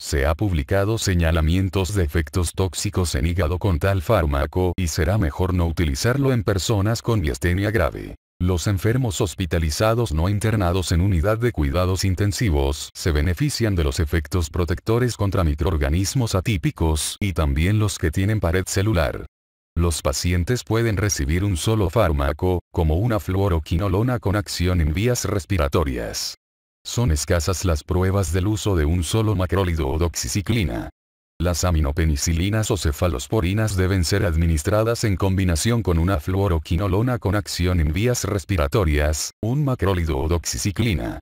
Se ha publicado señalamientos de efectos tóxicos en hígado con tal fármaco y será mejor no utilizarlo en personas con miastenia grave. Los enfermos hospitalizados no internados en unidad de cuidados intensivos se benefician de los efectos protectores contra microorganismos atípicos y también los que tienen pared celular. Los pacientes pueden recibir un solo fármaco, como una fluoroquinolona con acción en vías respiratorias. Son escasas las pruebas del uso de un solo macrólido o doxiciclina. Las aminopenicilinas o cefalosporinas deben ser administradas en combinación con una fluoroquinolona con acción en vías respiratorias, un macrólido o doxiciclina.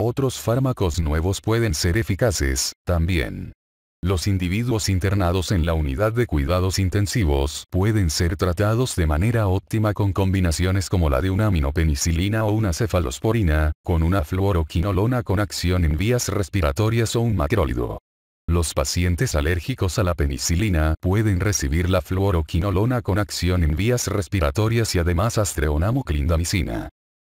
Otros fármacos nuevos pueden ser eficaces, también. Los individuos internados en la unidad de cuidados intensivos pueden ser tratados de manera óptima con combinaciones como la de una aminopenicilina o una cefalosporina, con una fluoroquinolona con acción en vías respiratorias o un macrólido. Los pacientes alérgicos a la penicilina pueden recibir la fluoroquinolona con acción en vías respiratorias y además astreonamoclindamicina.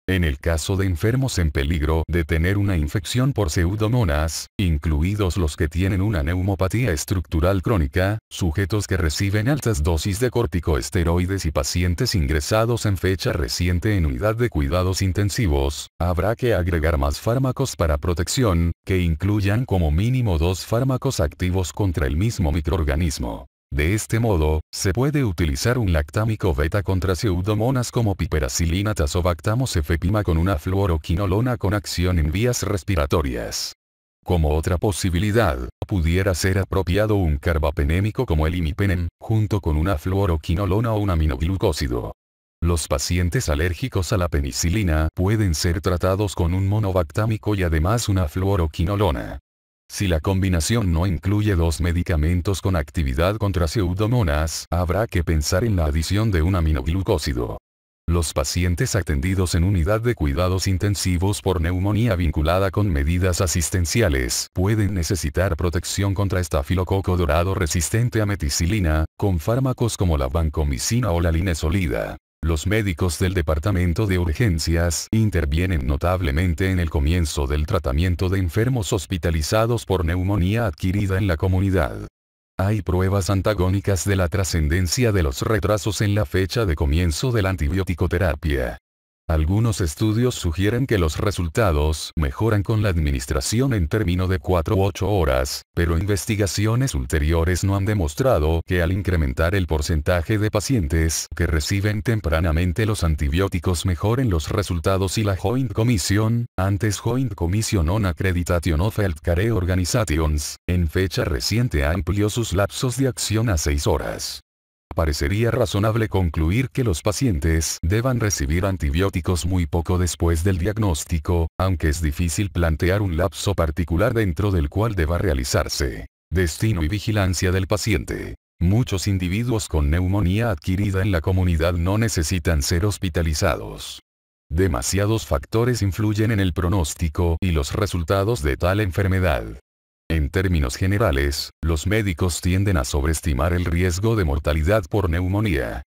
En el caso de enfermos en peligro de tener una infección por pseudomonas, incluidos los que tienen una neumopatía estructural crónica, sujetos que reciben altas dosis de corticoesteroides y pacientes ingresados en fecha reciente en unidad de cuidados intensivos, habrá que agregar más fármacos para protección, que incluyan como mínimo dos fármacos activos contra el mismo microorganismo. De este modo, se puede utilizar un lactámico beta contra pseudomonas como piperacilina tazobactamo efepima con una fluoroquinolona con acción en vías respiratorias. Como otra posibilidad, pudiera ser apropiado un carbapenémico como el imipenem, junto con una fluoroquinolona o un aminoglucósido. Los pacientes alérgicos a la penicilina pueden ser tratados con un monobactámico y además una fluoroquinolona. Si la combinación no incluye dos medicamentos con actividad contra pseudomonas, habrá que pensar en la adición de un aminoglucósido. Los pacientes atendidos en unidad de cuidados intensivos por neumonía vinculada con medidas asistenciales pueden necesitar protección contra estafilococo dorado resistente a meticilina, con fármacos como la vancomicina o la linesolida. Los médicos del departamento de urgencias intervienen notablemente en el comienzo del tratamiento de enfermos hospitalizados por neumonía adquirida en la comunidad. Hay pruebas antagónicas de la trascendencia de los retrasos en la fecha de comienzo de la antibiótico terapia. Algunos estudios sugieren que los resultados mejoran con la administración en término de 4 u 8 horas, pero investigaciones ulteriores no han demostrado que al incrementar el porcentaje de pacientes que reciben tempranamente los antibióticos mejoren los resultados y la Joint Commission, antes Joint Commission on Accreditation of Healthcare Organizations, en fecha reciente amplió sus lapsos de acción a 6 horas. Parecería razonable concluir que los pacientes deban recibir antibióticos muy poco después del diagnóstico, aunque es difícil plantear un lapso particular dentro del cual deba realizarse. Destino y vigilancia del paciente. Muchos individuos con neumonía adquirida en la comunidad no necesitan ser hospitalizados. Demasiados factores influyen en el pronóstico y los resultados de tal enfermedad. En términos generales, los médicos tienden a sobreestimar el riesgo de mortalidad por neumonía.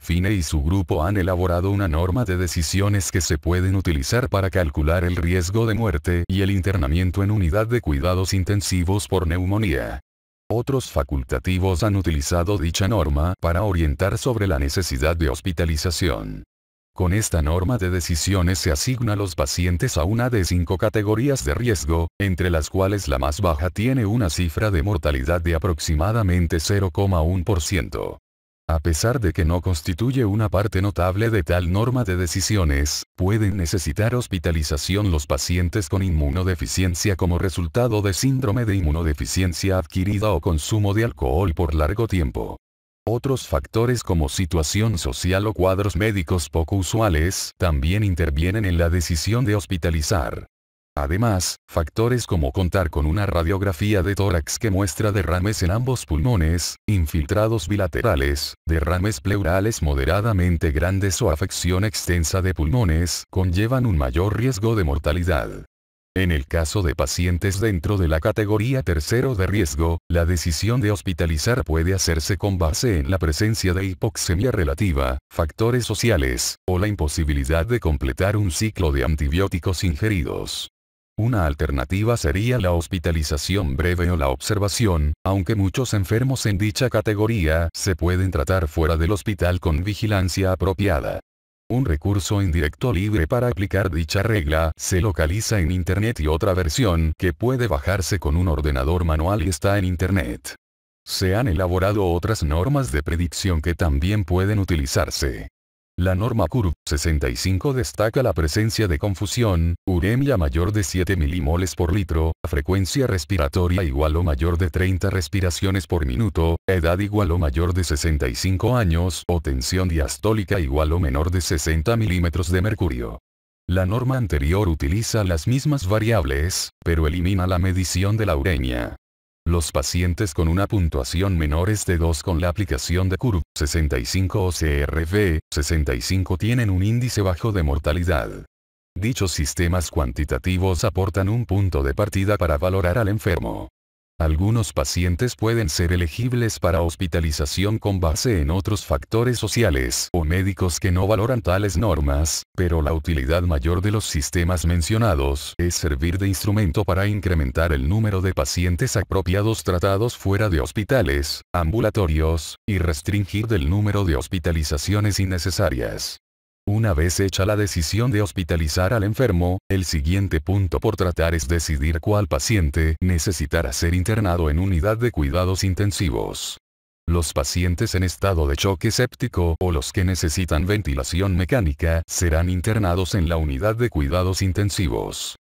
Fine y su grupo han elaborado una norma de decisiones que se pueden utilizar para calcular el riesgo de muerte y el internamiento en unidad de cuidados intensivos por neumonía. Otros facultativos han utilizado dicha norma para orientar sobre la necesidad de hospitalización. Con esta norma de decisiones se asigna a los pacientes a una de cinco categorías de riesgo, entre las cuales la más baja tiene una cifra de mortalidad de aproximadamente 0,1%. A pesar de que no constituye una parte notable de tal norma de decisiones, pueden necesitar hospitalización los pacientes con inmunodeficiencia como resultado de síndrome de inmunodeficiencia adquirida o consumo de alcohol por largo tiempo. Otros factores como situación social o cuadros médicos poco usuales también intervienen en la decisión de hospitalizar. Además, factores como contar con una radiografía de tórax que muestra derrames en ambos pulmones, infiltrados bilaterales, derrames pleurales moderadamente grandes o afección extensa de pulmones conllevan un mayor riesgo de mortalidad. En el caso de pacientes dentro de la categoría tercero de riesgo, la decisión de hospitalizar puede hacerse con base en la presencia de hipoxemia relativa, factores sociales, o la imposibilidad de completar un ciclo de antibióticos ingeridos. Una alternativa sería la hospitalización breve o la observación, aunque muchos enfermos en dicha categoría se pueden tratar fuera del hospital con vigilancia apropiada. Un recurso indirecto libre para aplicar dicha regla se localiza en Internet y otra versión que puede bajarse con un ordenador manual y está en Internet. Se han elaborado otras normas de predicción que también pueden utilizarse. La norma CURB 65 destaca la presencia de confusión, uremia mayor de 7 milimoles por litro, frecuencia respiratoria igual o mayor de 30 respiraciones por minuto, edad igual o mayor de 65 años o tensión diastólica igual o menor de 60 milímetros de mercurio. La norma anterior utiliza las mismas variables, pero elimina la medición de la uremia. Los pacientes con una puntuación menores de 2 con la aplicación de curv 65 o CRV 65 tienen un índice bajo de mortalidad. Dichos sistemas cuantitativos aportan un punto de partida para valorar al enfermo. Algunos pacientes pueden ser elegibles para hospitalización con base en otros factores sociales o médicos que no valoran tales normas, pero la utilidad mayor de los sistemas mencionados es servir de instrumento para incrementar el número de pacientes apropiados tratados fuera de hospitales, ambulatorios, y restringir del número de hospitalizaciones innecesarias. Una vez hecha la decisión de hospitalizar al enfermo, el siguiente punto por tratar es decidir cuál paciente necesitará ser internado en unidad de cuidados intensivos. Los pacientes en estado de choque séptico o los que necesitan ventilación mecánica serán internados en la unidad de cuidados intensivos.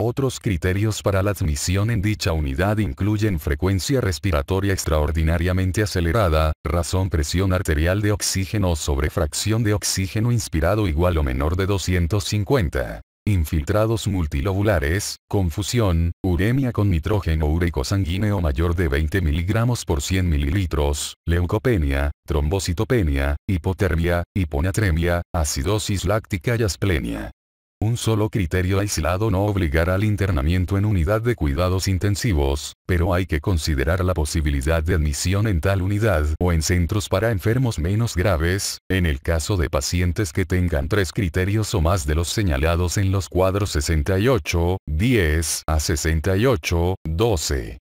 Otros criterios para la admisión en dicha unidad incluyen frecuencia respiratoria extraordinariamente acelerada, razón presión arterial de oxígeno sobre fracción de oxígeno inspirado igual o menor de 250 infiltrados multilobulares, confusión, uremia con nitrógeno úrico sanguíneo mayor de 20 mg por 100 mililitros, leucopenia, trombocitopenia, hipotermia, hiponatremia, acidosis láctica y asplenia. Un solo criterio aislado no obligará al internamiento en unidad de cuidados intensivos, pero hay que considerar la posibilidad de admisión en tal unidad o en centros para enfermos menos graves, en el caso de pacientes que tengan tres criterios o más de los señalados en los cuadros 68, 10 a 68, 12.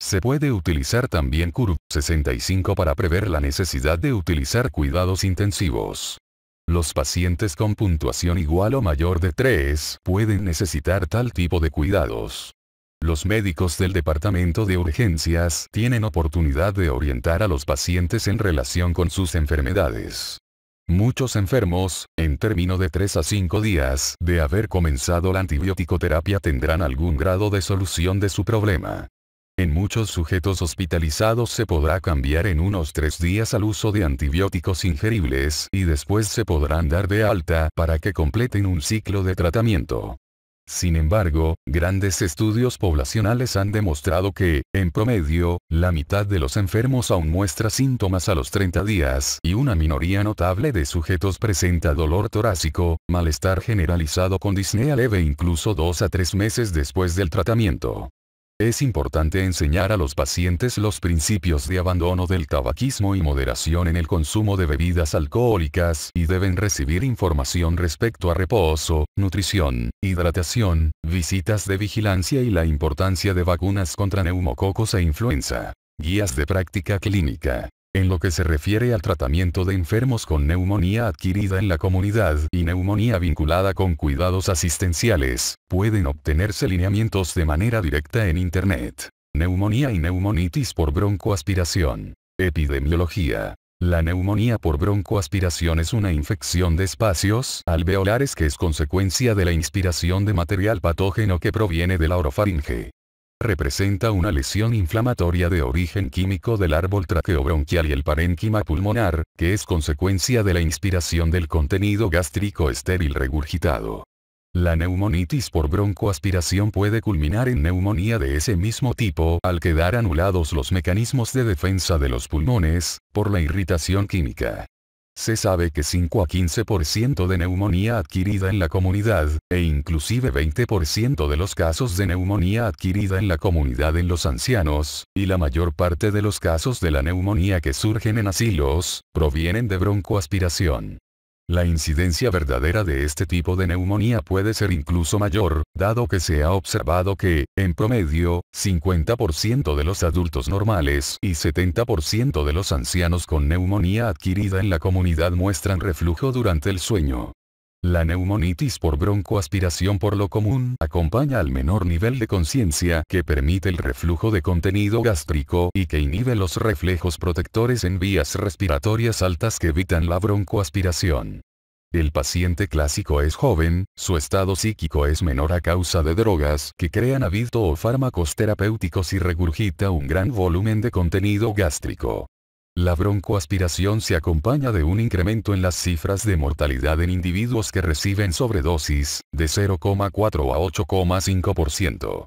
Se puede utilizar también CURB 65 para prever la necesidad de utilizar cuidados intensivos. Los pacientes con puntuación igual o mayor de 3 pueden necesitar tal tipo de cuidados. Los médicos del departamento de urgencias tienen oportunidad de orientar a los pacientes en relación con sus enfermedades. Muchos enfermos, en término de 3 a 5 días de haber comenzado la antibiótico terapia tendrán algún grado de solución de su problema. En muchos sujetos hospitalizados se podrá cambiar en unos tres días al uso de antibióticos ingeribles y después se podrán dar de alta para que completen un ciclo de tratamiento. Sin embargo, grandes estudios poblacionales han demostrado que, en promedio, la mitad de los enfermos aún muestra síntomas a los 30 días y una minoría notable de sujetos presenta dolor torácico, malestar generalizado con disnea leve incluso dos a tres meses después del tratamiento. Es importante enseñar a los pacientes los principios de abandono del tabaquismo y moderación en el consumo de bebidas alcohólicas y deben recibir información respecto a reposo, nutrición, hidratación, visitas de vigilancia y la importancia de vacunas contra neumococos e influenza. Guías de práctica clínica. En lo que se refiere al tratamiento de enfermos con neumonía adquirida en la comunidad y neumonía vinculada con cuidados asistenciales, pueden obtenerse lineamientos de manera directa en Internet. Neumonía y neumonitis por broncoaspiración. Epidemiología. La neumonía por broncoaspiración es una infección de espacios alveolares que es consecuencia de la inspiración de material patógeno que proviene de la orofaringe representa una lesión inflamatoria de origen químico del árbol traqueobronquial y el parénquima pulmonar, que es consecuencia de la inspiración del contenido gástrico estéril regurgitado. La neumonitis por broncoaspiración puede culminar en neumonía de ese mismo tipo al quedar anulados los mecanismos de defensa de los pulmones, por la irritación química. Se sabe que 5 a 15% de neumonía adquirida en la comunidad, e inclusive 20% de los casos de neumonía adquirida en la comunidad en los ancianos, y la mayor parte de los casos de la neumonía que surgen en asilos, provienen de broncoaspiración. La incidencia verdadera de este tipo de neumonía puede ser incluso mayor, dado que se ha observado que, en promedio, 50% de los adultos normales y 70% de los ancianos con neumonía adquirida en la comunidad muestran reflujo durante el sueño. La neumonitis por broncoaspiración por lo común acompaña al menor nivel de conciencia que permite el reflujo de contenido gástrico y que inhibe los reflejos protectores en vías respiratorias altas que evitan la broncoaspiración. El paciente clásico es joven, su estado psíquico es menor a causa de drogas que crean hábito o fármacos terapéuticos y regurgita un gran volumen de contenido gástrico. La broncoaspiración se acompaña de un incremento en las cifras de mortalidad en individuos que reciben sobredosis, de 0,4 a 8,5%.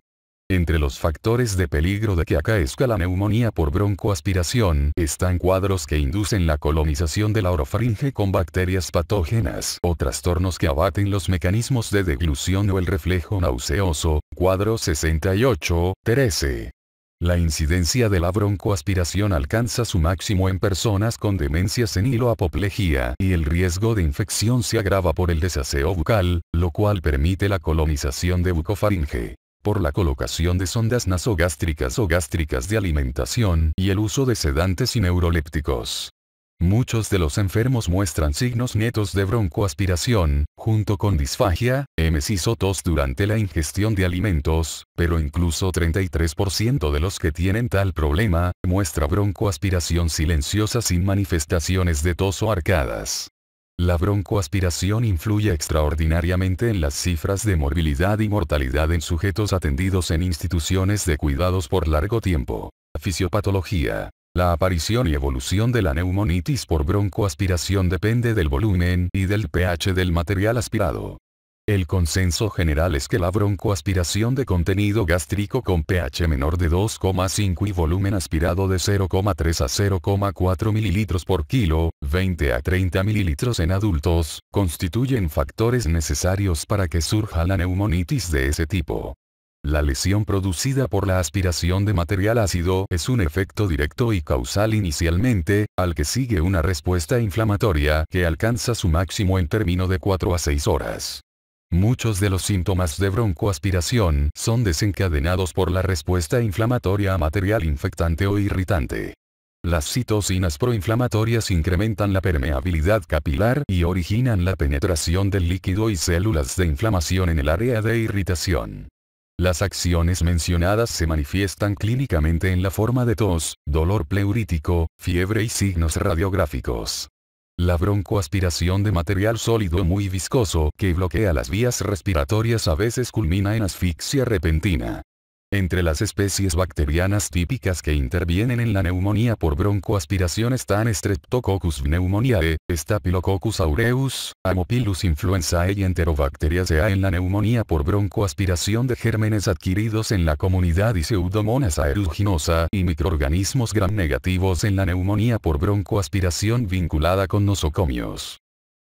Entre los factores de peligro de que acaezca la neumonía por broncoaspiración están cuadros que inducen la colonización de la orofaringe con bacterias patógenas o trastornos que abaten los mecanismos de deglución o el reflejo nauseoso, cuadro 68, 13. La incidencia de la broncoaspiración alcanza su máximo en personas con demencia senil o apoplejía y el riesgo de infección se agrava por el desaseo bucal, lo cual permite la colonización de bucofaringe. Por la colocación de sondas nasogástricas o gástricas de alimentación y el uso de sedantes y neurolépticos. Muchos de los enfermos muestran signos netos de broncoaspiración, junto con disfagia, emesis o tos durante la ingestión de alimentos, pero incluso 33% de los que tienen tal problema, muestra broncoaspiración silenciosa sin manifestaciones de tos o arcadas. La broncoaspiración influye extraordinariamente en las cifras de morbilidad y mortalidad en sujetos atendidos en instituciones de cuidados por largo tiempo. Fisiopatología. La aparición y evolución de la neumonitis por broncoaspiración depende del volumen y del pH del material aspirado. El consenso general es que la broncoaspiración de contenido gástrico con pH menor de 2,5 y volumen aspirado de 0,3 a 0,4 ml por kilo, 20 a 30 ml en adultos, constituyen factores necesarios para que surja la neumonitis de ese tipo. La lesión producida por la aspiración de material ácido es un efecto directo y causal inicialmente, al que sigue una respuesta inflamatoria que alcanza su máximo en término de 4 a 6 horas. Muchos de los síntomas de broncoaspiración son desencadenados por la respuesta inflamatoria a material infectante o irritante. Las citocinas proinflamatorias incrementan la permeabilidad capilar y originan la penetración del líquido y células de inflamación en el área de irritación. Las acciones mencionadas se manifiestan clínicamente en la forma de tos, dolor pleurítico, fiebre y signos radiográficos. La broncoaspiración de material sólido muy viscoso que bloquea las vías respiratorias a veces culmina en asfixia repentina. Entre las especies bacterianas típicas que intervienen en la neumonía por broncoaspiración están Streptococcus pneumoniae, Staphylococcus aureus, Amopilus influenzae y Enterobacteriaceae en la neumonía por broncoaspiración de gérmenes adquiridos en la comunidad y Pseudomonas aeruginosa y microorganismos gram negativos en la neumonía por broncoaspiración vinculada con nosocomios.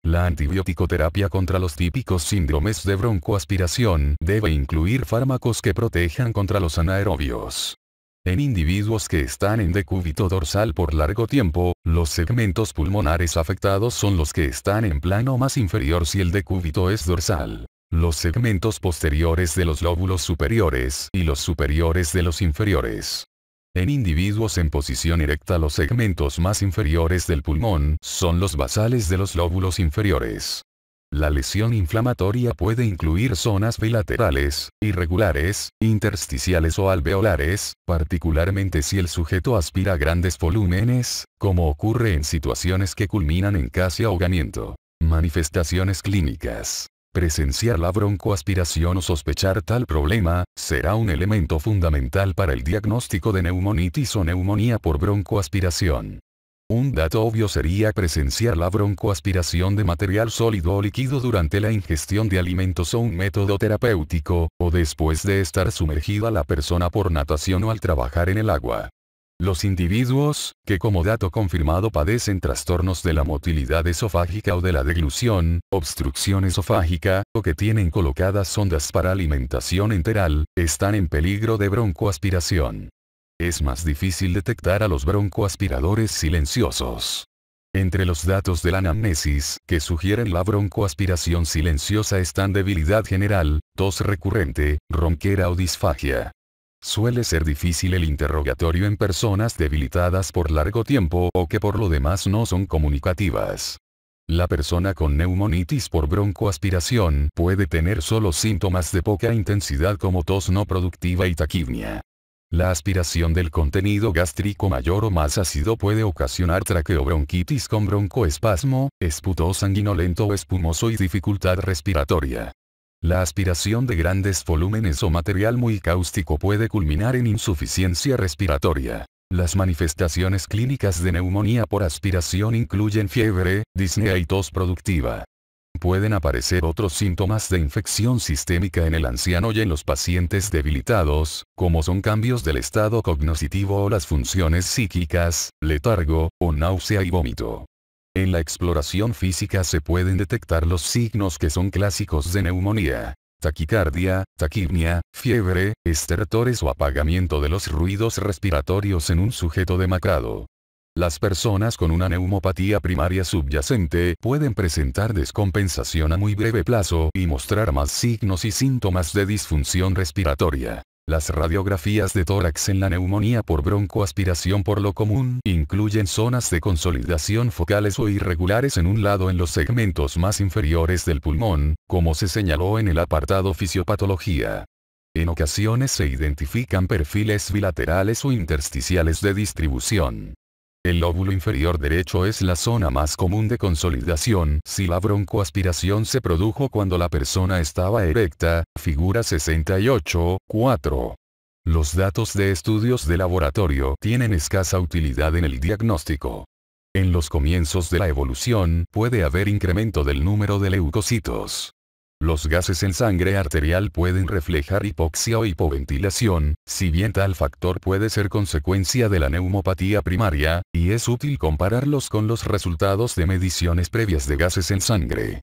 La antibiótico contra los típicos síndromes de broncoaspiración debe incluir fármacos que protejan contra los anaerobios. En individuos que están en decúbito dorsal por largo tiempo, los segmentos pulmonares afectados son los que están en plano más inferior si el decúbito es dorsal. Los segmentos posteriores de los lóbulos superiores y los superiores de los inferiores. En individuos en posición erecta los segmentos más inferiores del pulmón son los basales de los lóbulos inferiores. La lesión inflamatoria puede incluir zonas bilaterales, irregulares, intersticiales o alveolares, particularmente si el sujeto aspira grandes volúmenes, como ocurre en situaciones que culminan en casi ahogamiento. Manifestaciones clínicas. Presenciar la broncoaspiración o sospechar tal problema, será un elemento fundamental para el diagnóstico de neumonitis o neumonía por broncoaspiración. Un dato obvio sería presenciar la broncoaspiración de material sólido o líquido durante la ingestión de alimentos o un método terapéutico, o después de estar sumergida la persona por natación o al trabajar en el agua. Los individuos, que como dato confirmado padecen trastornos de la motilidad esofágica o de la deglución, obstrucción esofágica, o que tienen colocadas sondas para alimentación enteral, están en peligro de broncoaspiración. Es más difícil detectar a los broncoaspiradores silenciosos. Entre los datos de la anamnesis que sugieren la broncoaspiración silenciosa están debilidad general, tos recurrente, ronquera o disfagia. Suele ser difícil el interrogatorio en personas debilitadas por largo tiempo o que por lo demás no son comunicativas. La persona con neumonitis por broncoaspiración puede tener solo síntomas de poca intensidad como tos no productiva y taquimia. La aspiración del contenido gástrico mayor o más ácido puede ocasionar traqueobronquitis con broncoespasmo, esputo sanguinolento o espumoso y dificultad respiratoria. La aspiración de grandes volúmenes o material muy cáustico puede culminar en insuficiencia respiratoria. Las manifestaciones clínicas de neumonía por aspiración incluyen fiebre, disnea y tos productiva. Pueden aparecer otros síntomas de infección sistémica en el anciano y en los pacientes debilitados, como son cambios del estado cognitivo o las funciones psíquicas, letargo, o náusea y vómito. En la exploración física se pueden detectar los signos que son clásicos de neumonía. Taquicardia, taquipnia, fiebre, estertores o apagamiento de los ruidos respiratorios en un sujeto demacrado. Las personas con una neumopatía primaria subyacente pueden presentar descompensación a muy breve plazo y mostrar más signos y síntomas de disfunción respiratoria. Las radiografías de tórax en la neumonía por broncoaspiración por lo común incluyen zonas de consolidación focales o irregulares en un lado en los segmentos más inferiores del pulmón, como se señaló en el apartado fisiopatología. En ocasiones se identifican perfiles bilaterales o intersticiales de distribución. El lóbulo inferior derecho es la zona más común de consolidación. Si la broncoaspiración se produjo cuando la persona estaba erecta, figura 68, 4. Los datos de estudios de laboratorio tienen escasa utilidad en el diagnóstico. En los comienzos de la evolución, puede haber incremento del número de leucocitos. Los gases en sangre arterial pueden reflejar hipoxia o hipoventilación, si bien tal factor puede ser consecuencia de la neumopatía primaria, y es útil compararlos con los resultados de mediciones previas de gases en sangre.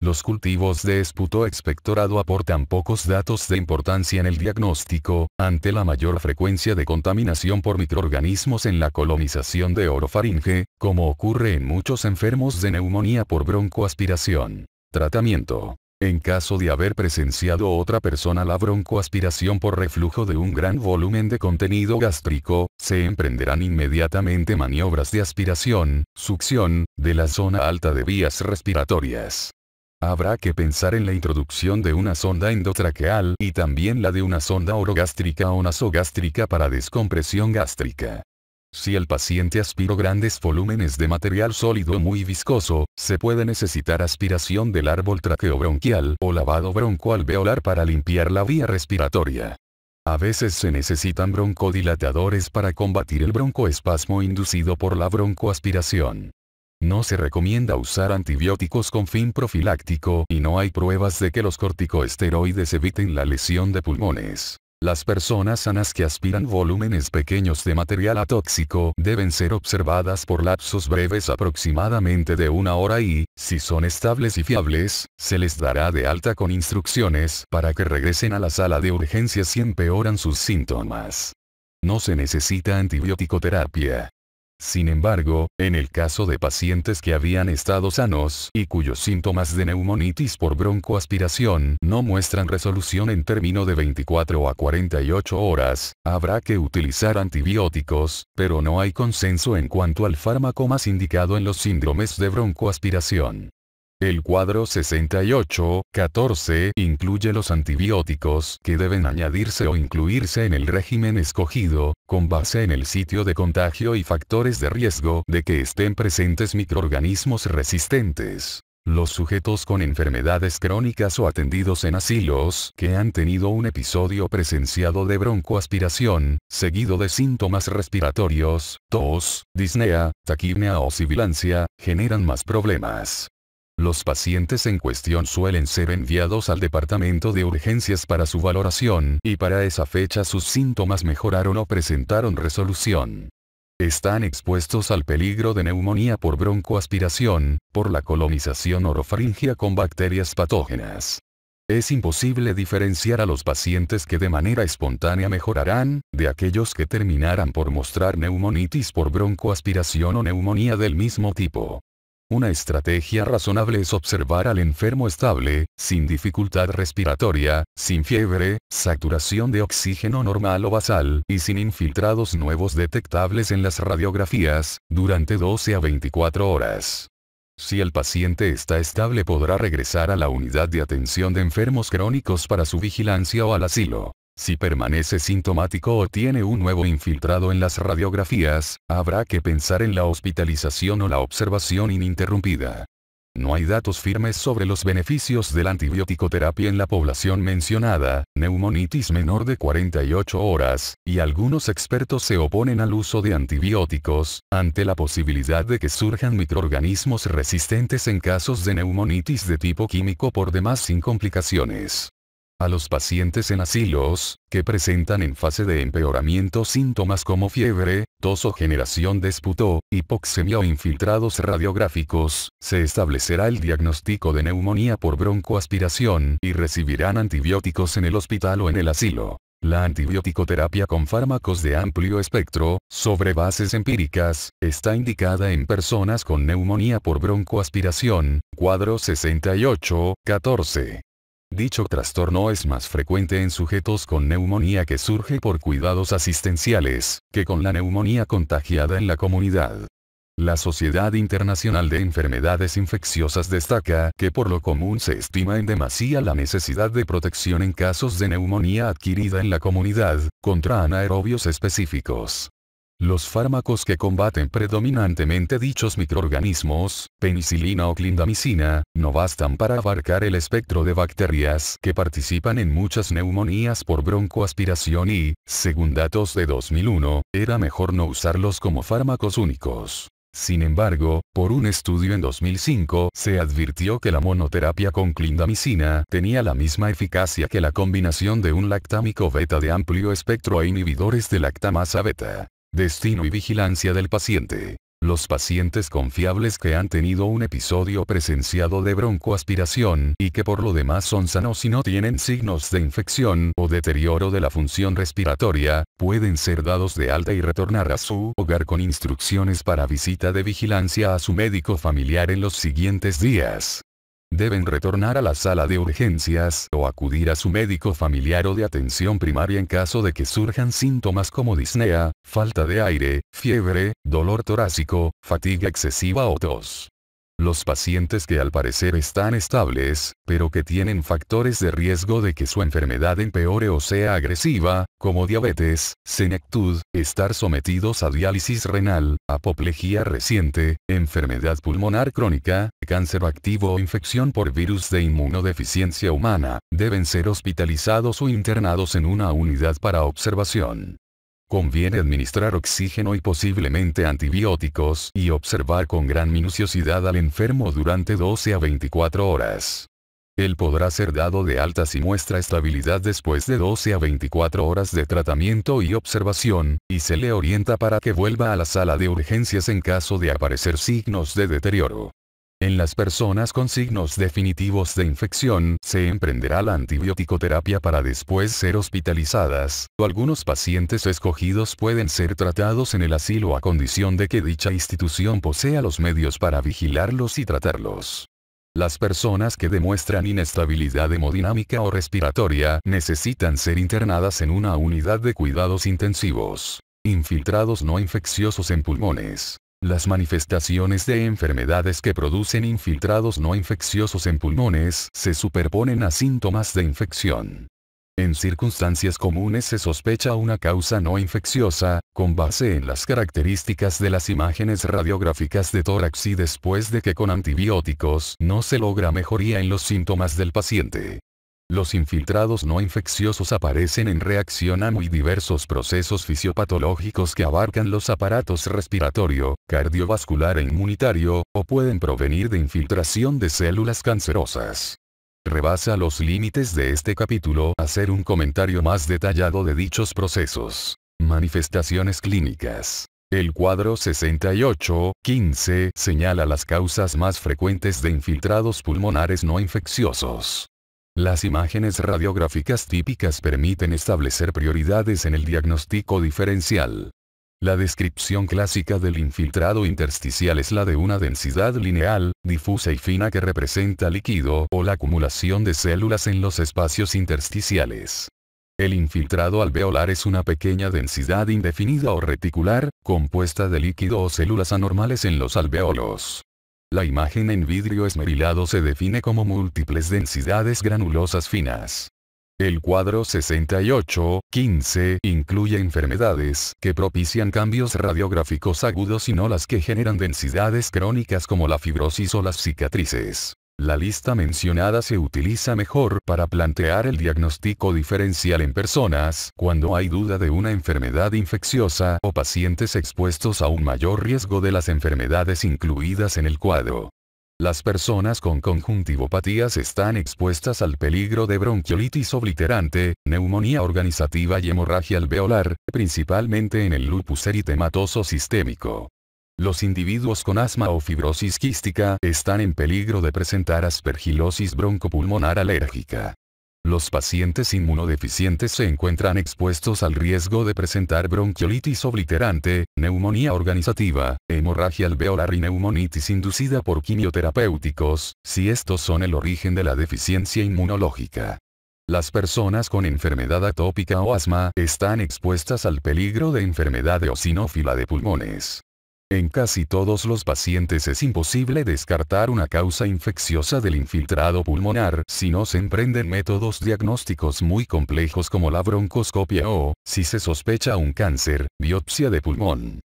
Los cultivos de esputo expectorado aportan pocos datos de importancia en el diagnóstico, ante la mayor frecuencia de contaminación por microorganismos en la colonización de orofaringe, como ocurre en muchos enfermos de neumonía por broncoaspiración. Tratamiento. En caso de haber presenciado otra persona la broncoaspiración por reflujo de un gran volumen de contenido gástrico, se emprenderán inmediatamente maniobras de aspiración, succión, de la zona alta de vías respiratorias. Habrá que pensar en la introducción de una sonda endotraqueal y también la de una sonda orogástrica o nasogástrica para descompresión gástrica. Si el paciente aspiro grandes volúmenes de material sólido muy viscoso, se puede necesitar aspiración del árbol traqueobronquial o lavado broncoalveolar para limpiar la vía respiratoria. A veces se necesitan broncodilatadores para combatir el broncoespasmo inducido por la broncoaspiración. No se recomienda usar antibióticos con fin profiláctico y no hay pruebas de que los corticoesteroides eviten la lesión de pulmones. Las personas sanas que aspiran volúmenes pequeños de material atóxico deben ser observadas por lapsos breves aproximadamente de una hora y, si son estables y fiables, se les dará de alta con instrucciones para que regresen a la sala de urgencias si empeoran sus síntomas. No se necesita antibiótico terapia. Sin embargo, en el caso de pacientes que habían estado sanos y cuyos síntomas de neumonitis por broncoaspiración no muestran resolución en término de 24 a 48 horas, habrá que utilizar antibióticos, pero no hay consenso en cuanto al fármaco más indicado en los síndromes de broncoaspiración. El cuadro 68, 14 incluye los antibióticos que deben añadirse o incluirse en el régimen escogido, con base en el sitio de contagio y factores de riesgo de que estén presentes microorganismos resistentes. Los sujetos con enfermedades crónicas o atendidos en asilos que han tenido un episodio presenciado de broncoaspiración, seguido de síntomas respiratorios, tos, disnea, taquimia o sibilancia, generan más problemas. Los pacientes en cuestión suelen ser enviados al departamento de urgencias para su valoración y para esa fecha sus síntomas mejoraron o presentaron resolución. Están expuestos al peligro de neumonía por broncoaspiración, por la colonización orofaringia con bacterias patógenas. Es imposible diferenciar a los pacientes que de manera espontánea mejorarán, de aquellos que terminarán por mostrar neumonitis por broncoaspiración o neumonía del mismo tipo. Una estrategia razonable es observar al enfermo estable, sin dificultad respiratoria, sin fiebre, saturación de oxígeno normal o basal y sin infiltrados nuevos detectables en las radiografías, durante 12 a 24 horas. Si el paciente está estable podrá regresar a la unidad de atención de enfermos crónicos para su vigilancia o al asilo. Si permanece sintomático o tiene un nuevo infiltrado en las radiografías, habrá que pensar en la hospitalización o la observación ininterrumpida. No hay datos firmes sobre los beneficios de la antibiótico-terapia en la población mencionada, neumonitis menor de 48 horas, y algunos expertos se oponen al uso de antibióticos, ante la posibilidad de que surjan microorganismos resistentes en casos de neumonitis de tipo químico por demás sin complicaciones a los pacientes en asilos, que presentan en fase de empeoramiento síntomas como fiebre, tos o generación de esputo, hipoxemia o infiltrados radiográficos, se establecerá el diagnóstico de neumonía por broncoaspiración y recibirán antibióticos en el hospital o en el asilo. La antibióticoterapia con fármacos de amplio espectro, sobre bases empíricas, está indicada en personas con neumonía por broncoaspiración, cuadro 68, 14. Dicho trastorno es más frecuente en sujetos con neumonía que surge por cuidados asistenciales, que con la neumonía contagiada en la comunidad. La Sociedad Internacional de Enfermedades Infecciosas destaca que por lo común se estima en demasía la necesidad de protección en casos de neumonía adquirida en la comunidad, contra anaerobios específicos. Los fármacos que combaten predominantemente dichos microorganismos, penicilina o clindamicina, no bastan para abarcar el espectro de bacterias que participan en muchas neumonías por broncoaspiración y, según datos de 2001, era mejor no usarlos como fármacos únicos. Sin embargo, por un estudio en 2005 se advirtió que la monoterapia con clindamicina tenía la misma eficacia que la combinación de un lactámico beta de amplio espectro a e inhibidores de lactamasa beta. Destino y vigilancia del paciente. Los pacientes confiables que han tenido un episodio presenciado de broncoaspiración y que por lo demás son sanos y no tienen signos de infección o deterioro de la función respiratoria, pueden ser dados de alta y retornar a su hogar con instrucciones para visita de vigilancia a su médico familiar en los siguientes días. Deben retornar a la sala de urgencias o acudir a su médico familiar o de atención primaria en caso de que surjan síntomas como disnea, falta de aire, fiebre, dolor torácico, fatiga excesiva o tos. Los pacientes que al parecer están estables, pero que tienen factores de riesgo de que su enfermedad empeore o sea agresiva, como diabetes, senectud, estar sometidos a diálisis renal, apoplejía reciente, enfermedad pulmonar crónica, cáncer activo o infección por virus de inmunodeficiencia humana, deben ser hospitalizados o internados en una unidad para observación. Conviene administrar oxígeno y posiblemente antibióticos y observar con gran minuciosidad al enfermo durante 12 a 24 horas. Él podrá ser dado de alta si muestra estabilidad después de 12 a 24 horas de tratamiento y observación, y se le orienta para que vuelva a la sala de urgencias en caso de aparecer signos de deterioro. En las personas con signos definitivos de infección, se emprenderá la antibiótico-terapia para después ser hospitalizadas. o Algunos pacientes escogidos pueden ser tratados en el asilo a condición de que dicha institución posea los medios para vigilarlos y tratarlos. Las personas que demuestran inestabilidad hemodinámica o respiratoria necesitan ser internadas en una unidad de cuidados intensivos. Infiltrados no infecciosos en pulmones. Las manifestaciones de enfermedades que producen infiltrados no infecciosos en pulmones se superponen a síntomas de infección. En circunstancias comunes se sospecha una causa no infecciosa, con base en las características de las imágenes radiográficas de tórax y después de que con antibióticos no se logra mejoría en los síntomas del paciente. Los infiltrados no infecciosos aparecen en reacción a muy diversos procesos fisiopatológicos que abarcan los aparatos respiratorio, cardiovascular e inmunitario, o pueden provenir de infiltración de células cancerosas. Rebasa los límites de este capítulo hacer un comentario más detallado de dichos procesos. Manifestaciones clínicas. El cuadro 68-15 señala las causas más frecuentes de infiltrados pulmonares no infecciosos. Las imágenes radiográficas típicas permiten establecer prioridades en el diagnóstico diferencial. La descripción clásica del infiltrado intersticial es la de una densidad lineal, difusa y fina que representa líquido o la acumulación de células en los espacios intersticiales. El infiltrado alveolar es una pequeña densidad indefinida o reticular, compuesta de líquido o células anormales en los alveolos. La imagen en vidrio esmerilado se define como múltiples densidades granulosas finas. El cuadro 68-15 incluye enfermedades que propician cambios radiográficos agudos y no las que generan densidades crónicas como la fibrosis o las cicatrices. La lista mencionada se utiliza mejor para plantear el diagnóstico diferencial en personas cuando hay duda de una enfermedad infecciosa o pacientes expuestos a un mayor riesgo de las enfermedades incluidas en el cuadro. Las personas con conjuntivopatías están expuestas al peligro de bronquiolitis obliterante, neumonía organizativa y hemorragia alveolar, principalmente en el lupus eritematoso sistémico. Los individuos con asma o fibrosis quística están en peligro de presentar aspergilosis broncopulmonar alérgica. Los pacientes inmunodeficientes se encuentran expuestos al riesgo de presentar bronquiolitis obliterante, neumonía organizativa, hemorragia alveolar y neumonitis inducida por quimioterapéuticos, si estos son el origen de la deficiencia inmunológica. Las personas con enfermedad atópica o asma están expuestas al peligro de enfermedad eosinófila de pulmones. En casi todos los pacientes es imposible descartar una causa infecciosa del infiltrado pulmonar si no se emprenden métodos diagnósticos muy complejos como la broncoscopia o, si se sospecha un cáncer, biopsia de pulmón.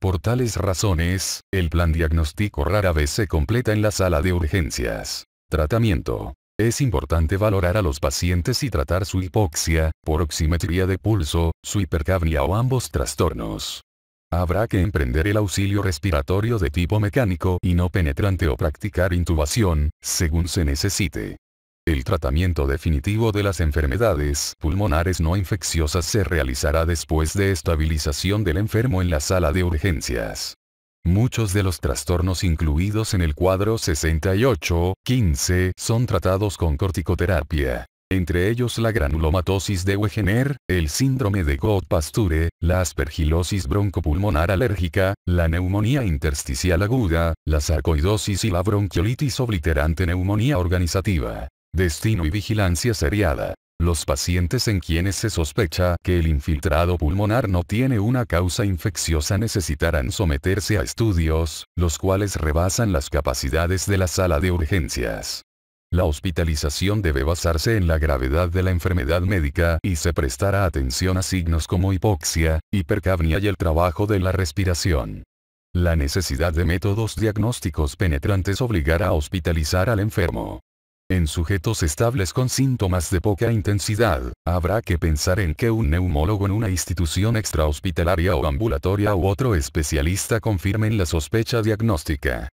Por tales razones, el plan diagnóstico rara vez se completa en la sala de urgencias. Tratamiento. Es importante valorar a los pacientes y tratar su hipoxia, por oximetría de pulso, su hipercapnia o ambos trastornos. Habrá que emprender el auxilio respiratorio de tipo mecánico y no penetrante o practicar intubación, según se necesite. El tratamiento definitivo de las enfermedades pulmonares no infecciosas se realizará después de estabilización del enfermo en la sala de urgencias. Muchos de los trastornos incluidos en el cuadro 68-15 son tratados con corticoterapia entre ellos la granulomatosis de Wegener, el síndrome de gott pasture la aspergilosis broncopulmonar alérgica, la neumonía intersticial aguda, la sarcoidosis y la bronquiolitis obliterante neumonía organizativa. Destino y vigilancia seriada. Los pacientes en quienes se sospecha que el infiltrado pulmonar no tiene una causa infecciosa necesitarán someterse a estudios, los cuales rebasan las capacidades de la sala de urgencias. La hospitalización debe basarse en la gravedad de la enfermedad médica y se prestará atención a signos como hipoxia, hipercapnia y el trabajo de la respiración. La necesidad de métodos diagnósticos penetrantes obligará a hospitalizar al enfermo. En sujetos estables con síntomas de poca intensidad, habrá que pensar en que un neumólogo en una institución extrahospitalaria o ambulatoria u otro especialista confirmen la sospecha diagnóstica.